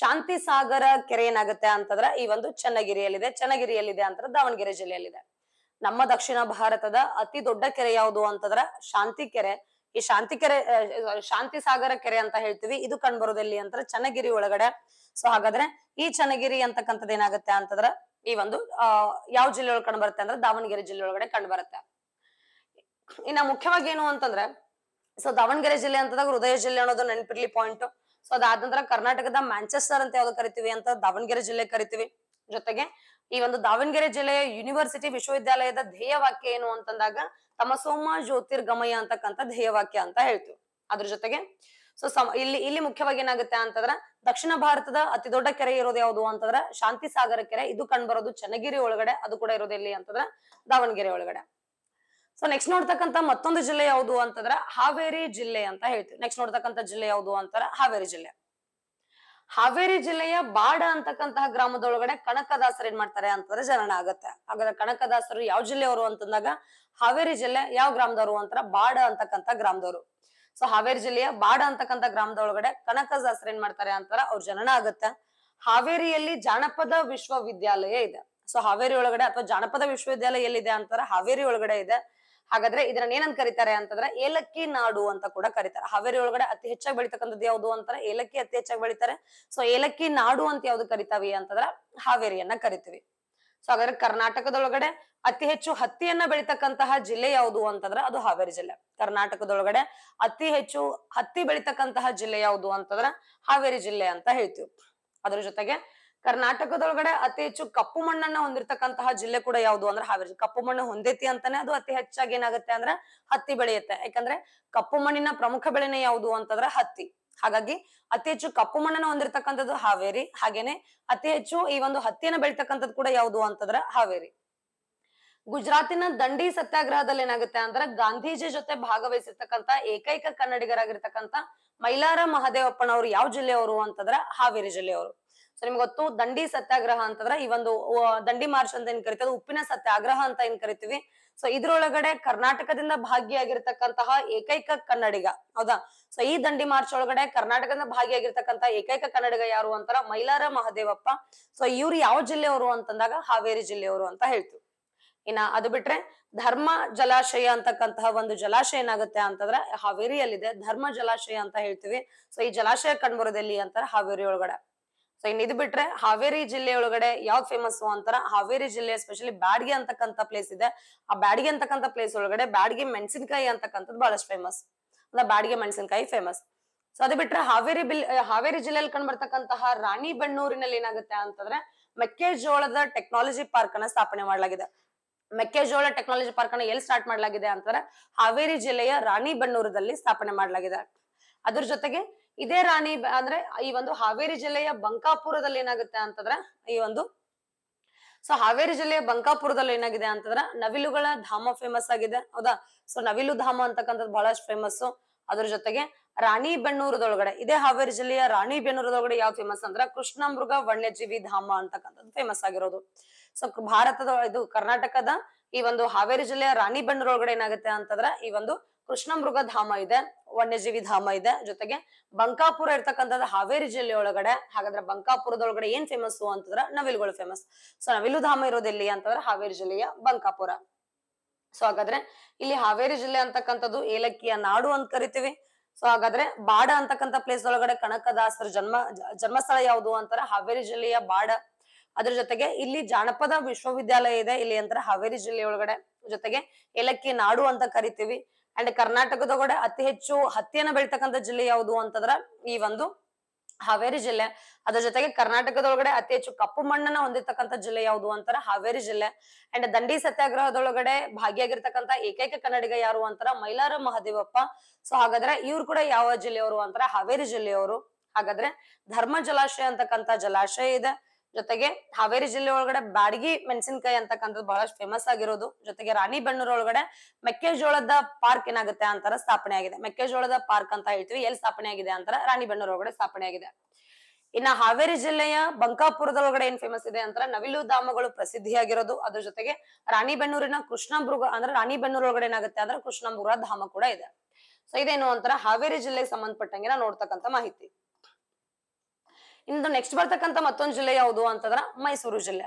ಶಾಂತಿ ಸಾಗರ ಕೆರೆ ಏನಾಗುತ್ತೆ ಅಂತಂದ್ರೆ ಈ ಒಂದು ಚನ್ನಗಿರಿಯಲ್ಲಿದೆ ಚನ್ನಗಿರಿಯಲ್ಲಿದೆ ಅಂತಂದ್ರೆ ದಾವಣಗೆರೆ ಜಿಲ್ಲೆಯಲ್ಲಿದೆ ನಮ್ಮ ದಕ್ಷಿಣ ಭಾರತದ ಅತಿ ದೊಡ್ಡ ಕೆರೆ ಯಾವುದು ಅಂತಂದ್ರ ಶಾಂತಿ ಕೆರೆ ಈ ಶಾಂತಿ ಕೆರೆ ಶಾಂತಿ ಸಾಗರ ಕೆರೆ ಅಂತ ಹೇಳ್ತೀವಿ ಇದು ಕಂಡ್ಬರೋದೆಲ್ಲಿ ಅಂತಂದ್ರೆ ಚನ್ನಗಿರಿ ಒಳಗಡೆ ಸೊ ಹಾಗಾದ್ರೆ ಈ ಚನ್ನಗಿರಿ ಅಂತಕ್ಕಂಥದ್ದು ಏನಾಗುತ್ತೆ ಅಂತಂದ್ರೆ ಈ ಒಂದು ಅಹ್ ಯಾವ ಜಿಲ್ಲೆ ಒಳಗೆ ಕಂಡು ಬರುತ್ತೆ ಅಂದ್ರೆ ದಾವಣಗೆರೆ ಜಿಲ್ಲೆ ಒಳಗಡೆ ಕಂಡು ಬರುತ್ತೆ ಇನ್ನ ಮುಖ್ಯವಾಗಿ ಏನು ಅಂತಂದ್ರೆ ಸೊ ದಾವಣಗೆರೆ ಜಿಲ್ಲೆ ಅಂತದಾಗ ಹೃದಯ ಜಿಲ್ಲೆ ಅನ್ನೋದು ನೆನಪಿರ್ಲಿ ಪಾಯಿಂಟ್ ಸೊ ಅದಾದ ನಂತರ ಕರ್ನಾಟಕದ ಮ್ಯಾಂಚೆಸ್ಟರ್ ಅಂತ ಯಾವ್ದು ಕರಿತೀವಿ ಅಂತ ದಾವಣಗೆರೆ ಜಿಲ್ಲೆ ಕರಿತೀವಿ ಜೊತೆಗೆ ಈ ಒಂದು ದಾವಣಗೆರೆ ಜಿಲ್ಲೆಯ ಯೂನಿವರ್ಸಿಟಿ ವಿಶ್ವವಿದ್ಯಾಲಯದ ಧ್ಯೇಯವಾಕ್ಯ ಏನು ಅಂತಂದಾಗ ತಮಸೋಮ ಜ್ಯೋತಿರ್ಗಮಯ ಅಂತಕ್ಕಂಥ ಧ್ಯೇಯವಾಕ್ಯ ಅಂತ ಹೇಳ್ತೀವಿ ಅದ್ರ ಜೊತೆಗೆ ಸೊ ಸಮ ಇಲ್ಲಿ ಇಲ್ಲಿ ಮುಖ್ಯವಾಗಿ ಏನಾಗುತ್ತೆ ಅಂತಂದ್ರ ದಕ್ಷಿಣ ಭಾರತದ ಅತಿ ದೊಡ್ಡ ಕೆರೆ ಇರೋದು ಯಾವುದು ಅಂತಂದ್ರ ಶಾಂತಿ ಸಾಗರ ಕೆರೆ ಇದು ಕಂಡು ಬರೋದು ಚನ್ನಗಿರಿ ಒಳಗಡೆ ಅದು ಕೂಡ ಇರೋದು ಎಲ್ಲಿ ಅಂತಂದ್ರ ದಾವಣಗೆರೆ ಒಳಗಡೆ ಸೊ ನೆಕ್ಸ್ಟ್ ನೋಡ್ತಕ್ಕಂತ ಮತ್ತೊಂದು ಜಿಲ್ಲೆ ಯಾವುದು ಅಂತಂದ್ರೆ ಹಾವೇರಿ ಜಿಲ್ಲೆ ಅಂತ ಹೇಳ್ತೀವಿ ನೆಕ್ಸ್ಟ್ ನೋಡ್ತಕ್ಕಂತ ಜಿಲ್ಲೆ ಯಾವುದು ಅಂತಾರ ಹಾವೇರಿ ಜಿಲ್ಲೆ ಹಾವೇರಿ ಜಿಲ್ಲೆಯ ಬಾಡ ಅಂತಕ್ಕಂತಹ ಗ್ರಾಮದೊಳಗಡೆ ಕನಕದಾಸರು ಏನ್ ಮಾಡ್ತಾರೆ ಅಂತಂದ್ರೆ ಜನನ ಆಗತ್ತೆ ಹಾಗಾದ್ರೆ ಕನಕದಾಸರು ಯಾವ ಜಿಲ್ಲೆಯವರು ಅಂತಂದಾಗ ಹಾವೇರಿ ಜಿಲ್ಲೆ ಯಾವ ಗ್ರಾಮದವರು ಅಂತಾರ ಬಾಡ ಅಂತಕ್ಕಂಥ ಗ್ರಾಮದವರು ಸೊ ಹಾವೇರಿ ಜಿಲ್ಲೆಯ ಬಾಡ ಅಂತಕ್ಕಂಥ ಗ್ರಾಮದೊಳಗಡೆ ಕನಕದಾಸರು ಏನ್ ಮಾಡ್ತಾರೆ ಅಂತಾರ ಅವ್ರ ಜನನ ಆಗತ್ತೆ ಹಾವೇರಿಯಲ್ಲಿ ಜಾನಪದ ವಿಶ್ವವಿದ್ಯಾಲಯ ಇದೆ ಸೊ ಹಾವೇರಿ ಒಳಗಡೆ ಅಥವಾ ಜಾನಪದ ವಿಶ್ವವಿದ್ಯಾಲಯ ಎಲ್ಲಿದೆ ಅಂತಾರ ಹಾವೇರಿ ಒಳಗಡೆ ಇದೆ ಹಾಗಾದ್ರೆ ಇದನ್ನ ಏನಂತ ಕರೀತಾರೆ ಅಂತಂದ್ರೆ ಏಲಕ್ಕಿ ನಾಡು ಅಂತ ಕೂಡ ಕರೀತಾರೆ ಹಾವೇರಿ ಒಳಗಡೆ ಅತಿ ಹೆಚ್ಚಾಗಿ ಬೆಳಿತಕ್ಕಂಥದ್ದು ಯಾವ್ದು ಅಂತಾರೆ ಏಲಕ್ಕಿ ಅತಿ ಹೆಚ್ಚಾಗಿ ಬೆಳಿತಾರೆ ಸೊ ಏಲಕ್ಕಿ ನಾಡು ಅಂತ ಯಾವ್ದು ಕರಿತಾವಿ ಅಂತಂದ್ರ ಹಾವೇರಿಯನ್ನ ಕರಿತೀವಿ ಸೊ ಹಾಗಾದ್ರೆ ಕರ್ನಾಟಕದೊಳಗಡೆ ಅತಿ ಹೆಚ್ಚು ಹತ್ತಿಯನ್ನ ಬೆಳಿತಕ್ಕಂತಹ ಜಿಲ್ಲೆ ಯಾವುದು ಅಂತಂದ್ರೆ ಅದು ಹಾವೇರಿ ಜಿಲ್ಲೆ ಕರ್ನಾಟಕದೊಳಗಡೆ ಅತಿ ಹೆಚ್ಚು ಹತ್ತಿ ಬೆಳಿತಕ್ಕಂತಹ ಜಿಲ್ಲೆ ಯಾವುದು ಅಂತಂದ್ರೆ ಹಾವೇರಿ ಜಿಲ್ಲೆ ಅಂತ ಹೇಳ್ತೀವಿ ಅದರ ಜೊತೆಗೆ ಕರ್ನಾಟಕದೊಳಗಡೆ ಅತಿ ಹೆಚ್ಚು ಕಪ್ಪು ಮಣ್ಣನ್ನ ಹೊಂದಿರತಕ್ಕಂತಹ ಜಿಲ್ಲೆ ಕೂಡ ಯಾವುದು ಅಂದ್ರೆ ಹಾವೇರಿ ಕಪ್ಪು ಮಣ್ಣು ಹೊಂದೈತಿ ಅಂತಾನೆ ಅದು ಅತಿ ಹೆಚ್ಚಾಗಿ ಏನಾಗುತ್ತೆ ಅಂದ್ರೆ ಹತ್ತಿ ಬೆಳೆಯುತ್ತೆ ಯಾಕಂದ್ರೆ ಕಪ್ಪು ಮಣ್ಣಿನ ಪ್ರಮುಖ ಬೆಳೆನೆ ಯಾವುದು ಅಂತಂದ್ರೆ ಹತ್ತಿ ಹಾಗಾಗಿ ಅತಿ ಹೆಚ್ಚು ಕಪ್ಪು ಮಣ್ಣನ್ನು ಹೊಂದಿರತಕ್ಕಂಥದ್ದು ಹಾವೇರಿ ಹಾಗೇನೆ ಅತಿ ಹೆಚ್ಚು ಈ ಒಂದು ಹತ್ತಿಯನ್ನು ಬೆಳಿತಕ್ಕಂಥದ್ದು ಕೂಡ ಯಾವುದು ಅಂತಂದ್ರೆ ಹಾವೇರಿ ಗುಜರಾತಿನ ದಂಡಿ ಸತ್ಯಾಗ್ರಹದಲ್ಲಿ ಏನಾಗುತ್ತೆ ಅಂದ್ರೆ ಗಾಂಧೀಜಿ ಜೊತೆ ಭಾಗವಹಿಸಿರ್ತಕ್ಕಂಥ ಏಕೈಕ ಕನ್ನಡಿಗರಾಗಿರ್ತಕ್ಕಂಥ ಮೈಲಾರ ಮಹದೇವಪ್ಪನವರು ಯಾವ ಜಿಲ್ಲೆಯವರು ಅಂತಂದ್ರ ಹಾವೇರಿ ಜಿಲ್ಲೆಯವರು ಸೊ ನಿಮ್ಗೆ ಗೊತ್ತು ದಂಡಿ ಸತ್ಯಾಗ್ರಹ ಅಂತಂದ್ರೆ ಈ ಒಂದು ದಂಡಿ ಮಾರ್ಚ್ ಅಂತ ಏನ್ ಕರಿತೀವಿ ಉಪ್ಪಿನ ಸತ್ಯಾಗ್ರಹ ಅಂತ ಏನ್ ಕರಿತೀವಿ ಸೊ ಇದ್ರೊಳಗಡೆ ಕರ್ನಾಟಕದಿಂದ ಭಾಗಿಯಾಗಿರ್ತಕ್ಕಂತಹ ಏಕೈಕ ಕನ್ನಡಿಗ ಹೌದಾ ಸೊ ಈ ದಂಡಿ ಮಾರ್ಚ್ ಒಳಗಡೆ ಕರ್ನಾಟಕದಿಂದ ಭಾಗಿಯಾಗಿರ್ತಕ್ಕಂತಹ ಏಕೈಕ ಕನ್ನಡಿಗ ಯಾರು ಅಂತಾರ ಮೈಲಾರ ಮಹದೇವಪ್ಪ ಸೊ ಇವ್ರು ಯಾವ ಜಿಲ್ಲೆಯವರು ಅಂತಂದಾಗ ಹಾವೇರಿ ಜಿಲ್ಲೆಯವರು ಅಂತ ಹೇಳ್ತೀವಿ ಇನ್ನ ಅದು ಬಿಟ್ರೆ ಧರ್ಮ ಜಲಾಶಯ ಅಂತಕ್ಕಂತಹ ಒಂದು ಜಲಾಶಯ ಏನಾಗುತ್ತೆ ಅಂತಂದ್ರೆ ಹಾವೇರಿಯಲ್ಲಿದೆ ಧರ್ಮ ಜಲಾಶಯ ಅಂತ ಹೇಳ್ತೀವಿ ಸೊ ಈ ಜಲಾಶಯ ಕಂಡುಬರೋದಲ್ಲಿ ಅಂತಾರ ಅಂತಾರೆ ಹಾವೇರಿ ಒಳಗಡೆ ಸೊ ಇನ್ ಇದು ಬಿಟ್ರೆ ಹಾವೇರಿ ಜಿಲ್ಲೆ ಒಳಗಡೆ ಯಾವ್ದು ಫೇಮಸ್ ಅಂತಾರ ಹಾವೇರಿ ಜಿಲ್ಲೆ ಎಸ್ಪೆಷಲಿ ಬ್ಯಾಡ್ಗೆ ಅಂತಕ್ಕಂತ ಪ್ಲೇಸ್ ಇದೆ ಆ ಬ್ಯಾಡ್ಗೆ ಅಂತಕ್ಕಂಥ ಪ್ಲೇಸ್ ಒಳಗಡೆ ಬ್ಯಾಡ್ಗೆ ಮೆಣಸಿನಕಾಯಿ ಅಂತಕ್ಕಂಥದ್ದು ಬಹಳಷ್ಟು ಫೇಮಸ್ ಅಂದ್ರೆ ಬ್ಯಾಡ್ಗೆ ಮೆಣಸಿನಕಾಯಿ ಫೇಮಸ್ ಸೊ ಅದು ಬಿಟ್ರೆ ಹಾವೇರಿ ಬಿಲ್ ಹಾವೇರಿ ಜಿಲ್ಲೆಯಲ್ಲಿ ಕಂಡು ಬರ್ತಕ್ಕಂತಹ ರಾಣಿ ಬಣ್ಣೂರಿನಲ್ಲಿ ಏನಾಗುತ್ತೆ ಅಂತಂದ್ರೆ ಮೆಕ್ಕೆಜೋಳದ ಟೆಕ್ನಾಲಜಿ ಪಾರ್ಕ್ ಅನ್ನ ಸ್ಥಾಪನೆ ಮಾಡಲಾಗಿದೆ ಮೆಕ್ಕೆಜೋಳ ಟೆಕ್ನಾಲಜಿ ಪಾರ್ಕ್ ಅನ್ನ ಎಲ್ಲಿ ಸ್ಟಾರ್ಟ್ ಮಾಡಲಾಗಿದೆ ಅಂತಂದ್ರೆ ಹಾವೇರಿ ಜಿಲ್ಲೆಯ ರಾಣಿ ಬಣ್ಣೂರದಲ್ಲಿ ಸ್ಥಾಪನೆ ಮಾಡಲಾಗಿದೆ ಅದ್ರ ಜೊತೆಗೆ ಇದೇ ರಾಣಿ ಅಂದ್ರೆ ಈ ಒಂದು ಹಾವೇರಿ ಜಿಲ್ಲೆಯ ಬಂಕಾಪುರದಲ್ಲಿ ಏನಾಗುತ್ತೆ ಅಂತಂದ್ರೆ ಈ ಒಂದು ಸೊ ಹಾವೇರಿ ಜಿಲ್ಲೆಯ ಬಂಕಾಪುರದಲ್ಲಿ ಏನಾಗಿದೆ ಅಂತಂದ್ರ ನವಿಲುಗಳ ಧಾಮ ಫೇಮಸ್ ಆಗಿದೆ ಹೌದಾ ಸೊ ನವಿಲು ಧಾಮ ಅಂತಕ್ಕಂಥದ್ದು ಬಹಳಷ್ಟು ಫೇಮಸ್ ಅದ್ರ ಜೊತೆಗೆ ರಾಣಿ ರಾಣಿಬೆನ್ನೂರದೊಳಗಡೆ ಇದೇ ಹಾವೇರಿ ಜಿಲ್ಲೆಯ ರಾಣಿ ರಾಣಿಬೆನ್ನೂರದೊಳಗಡೆ ಯಾವ ಫೇಮಸ್ ಅಂದ್ರೆ ಕೃಷ್ಣ ಮೃಗ ವನ್ಯಜೀವಿ ಧಾಮ ಅಂತಕ್ಕಂಥದ್ದು ಫೇಮಸ್ ಆಗಿರೋದು ಸೊ ಭಾರತದ ಇದು ಕರ್ನಾಟಕದ ಈ ಒಂದು ಹಾವೇರಿ ಜಿಲ್ಲೆಯ ರಾಣಿ ರಾಣಿಬೆನ್ನೂರೊಳಗಡೆ ಏನಾಗುತ್ತೆ ಅಂತಂದ್ರೆ ಈ ಒಂದು ಕೃಷ್ಣಮೃಗ ಧಾಮ ಇದೆ ವನ್ಯಜೀವಿ ಧಾಮ ಇದೆ ಜೊತೆಗೆ ಬಂಕಾಪುರ ಇರ್ತಕ್ಕಂಥದ್ದು ಹಾವೇರಿ ಜಿಲ್ಲೆ ಒಳಗಡೆ ಹಾಗಾದ್ರೆ ಬಂಕಾಪುರದೊಳಗಡೆ ಏನ್ ಫೇಮಸ್ ಅಂತಂದ್ರೆ ನವಿಲುಗಳು ಫೇಮಸ್ ಸೊ ನವಿಲು ಧಾಮ ಇರೋದೆಲ್ಲಿ ಅಂತಂದ್ರೆ ಹಾವೇರಿ ಜಿಲ್ಲೆಯ ಬಂಕಾಪುರ ಸೊ ಹಾಗಾದ್ರೆ ಇಲ್ಲಿ ಹಾವೇರಿ ಜಿಲ್ಲೆ ಅಂತಕ್ಕಂಥದ್ದು ಏಲಕ್ಕಿಯ ನಾಡು ಅಂತ ಕರಿತೀವಿ ಸೊ ಹಾಗಾದ್ರೆ ಬಾಡ ಅಂತಕ್ಕಂಥ ಪ್ಲೇಸ್ ಒಳಗಡೆ ಕನಕದಾಸರ ಜನ್ಮ ಜನ್ಮಸ್ಥಳ ಯಾವುದು ಅಂತಾರೆ ಹಾವೇರಿ ಜಿಲ್ಲೆಯ ಬಾಡ ಅದ್ರ ಜೊತೆಗೆ ಇಲ್ಲಿ ಜಾನಪದ ವಿಶ್ವವಿದ್ಯಾಲಯ ಇದೆ ಇಲ್ಲಿ ಅಂತಾರೆ ಹಾವೇರಿ ಜಿಲ್ಲೆಯೊಳಗಡೆ ಜೊತೆಗೆ ಏಲಕ್ಕಿ ನಾಡು ಅಂತ ಕರಿತೀವಿ ಅಂಡ್ ಕರ್ನಾಟಕದ ಕೂಡ ಅತಿ ಹೆಚ್ಚು ಹತ್ತಿಯನ್ನ ಬೆಳಿತಕ್ಕಂಥ ಜಿಲ್ಲೆ ಯಾವುದು ಅಂತಂದ್ರ ಈ ಒಂದು ಹಾವೇರಿ ಜಿಲ್ಲೆ ಅದ್ರ ಜೊತೆಗೆ ಕರ್ನಾಟಕದೊಳಗಡೆ ಅತಿ ಹೆಚ್ಚು ಕಪ್ಪು ಮಣ್ಣನ್ನ ಹೊಂದಿರತಕ್ಕಂಥ ಜಿಲ್ಲೆ ಯಾವುದು ಅಂತಾರ ಹಾವೇರಿ ಜಿಲ್ಲೆ ಅಂಡ್ ದಂಡಿ ಸತ್ಯಾಗ್ರಹದೊಳಗಡೆ ಭಾಗಿಯಾಗಿರ್ತಕ್ಕಂಥ ಏಕೈಕ ಕನ್ನಡಿಗ ಯಾರು ಅಂತಾರ ಮೈಲಾರ ಮಹದೇವಪ್ಪ ಸೊ ಹಾಗಾದ್ರೆ ಇವ್ರು ಕೂಡ ಯಾವ ಜಿಲ್ಲೆಯವರು ಅಂತಾರ ಹಾವೇರಿ ಜಿಲ್ಲೆಯವರು ಹಾಗಾದ್ರೆ ಧರ್ಮ ಜಲಾಶಯ ಅಂತಕ್ಕಂಥ ಜಲಾಶಯ ಇದೆ ಜೊತೆಗೆ ಹಾವೇರಿ ಜಿಲ್ಲೆ ಒಳಗಡೆ ಬಾಡಿಗೆ ಮೆಣಸಿನಕಾಯಿ ಅಂತಕ್ಕಂಥದ್ದು ಬಹಳಷ್ಟು ಫೇಮಸ್ ಆಗಿರೋದು ಜೊತೆಗೆ ರಾಣಿ ಒಳಗಡೆ ಮೆಕ್ಕೆಜೋಳದ ಪಾರ್ಕ್ ಏನಾಗುತ್ತೆ ಅಂತಾರ ಸ್ಥಾಪನೆ ಆಗಿದೆ ಮೆಕ್ಕೆಜೋಳದ ಪಾರ್ಕ್ ಅಂತ ಹೇಳ್ತೀವಿ ಎಲ್ಲಿ ಸ್ಥಾಪನೆ ಆಗಿದೆ ಅಂತಾರ ರಾಣಿಬೆನ್ನೂರೊಳಗಡೆ ಸ್ಥಾಪನೆ ಆಗಿದೆ ಇನ್ನ ಹಾವೇರಿ ಜಿಲ್ಲೆಯ ಬಂಕಾಪುರದೊಳಗಡೆ ಏನ್ ಫೇಮಸ್ ಇದೆ ಅಂತ ನವಿಲು ಧಾಮಗಳು ಪ್ರಸಿದ್ಧಿಯಾಗಿರೋದು ಅದ್ರ ಜೊತೆಗೆ ರಾಣಿಬೆನ್ನೂರಿನ ಕೃಷ್ಣಮೃಗ ಅಂದ್ರೆ ಒಳಗಡೆ ಏನಾಗುತ್ತೆ ಅಂದ್ರೆ ಕೃಷ್ಣಮೃಗ ಧಾಮ ಕೂಡ ಇದೆ ಸೊ ಇದೇನು ಅಂತಾರ ಹಾವೇರಿ ಜಿಲ್ಲೆಗೆ ಸಂಬಂಧಪಟ್ಟಂಗೆ ನೋಡ್ತಕ್ಕಂಥ ಮಾಹಿತಿ ಇನ್ನು ನೆಕ್ಸ್ಟ್ ಬರ್ತಕ್ಕಂಥ ಮತ್ತೊಂದು ಜಿಲ್ಲೆ ಯಾವುದು ಅಂತಂದ್ರ ಮೈಸೂರು ಜಿಲ್ಲೆ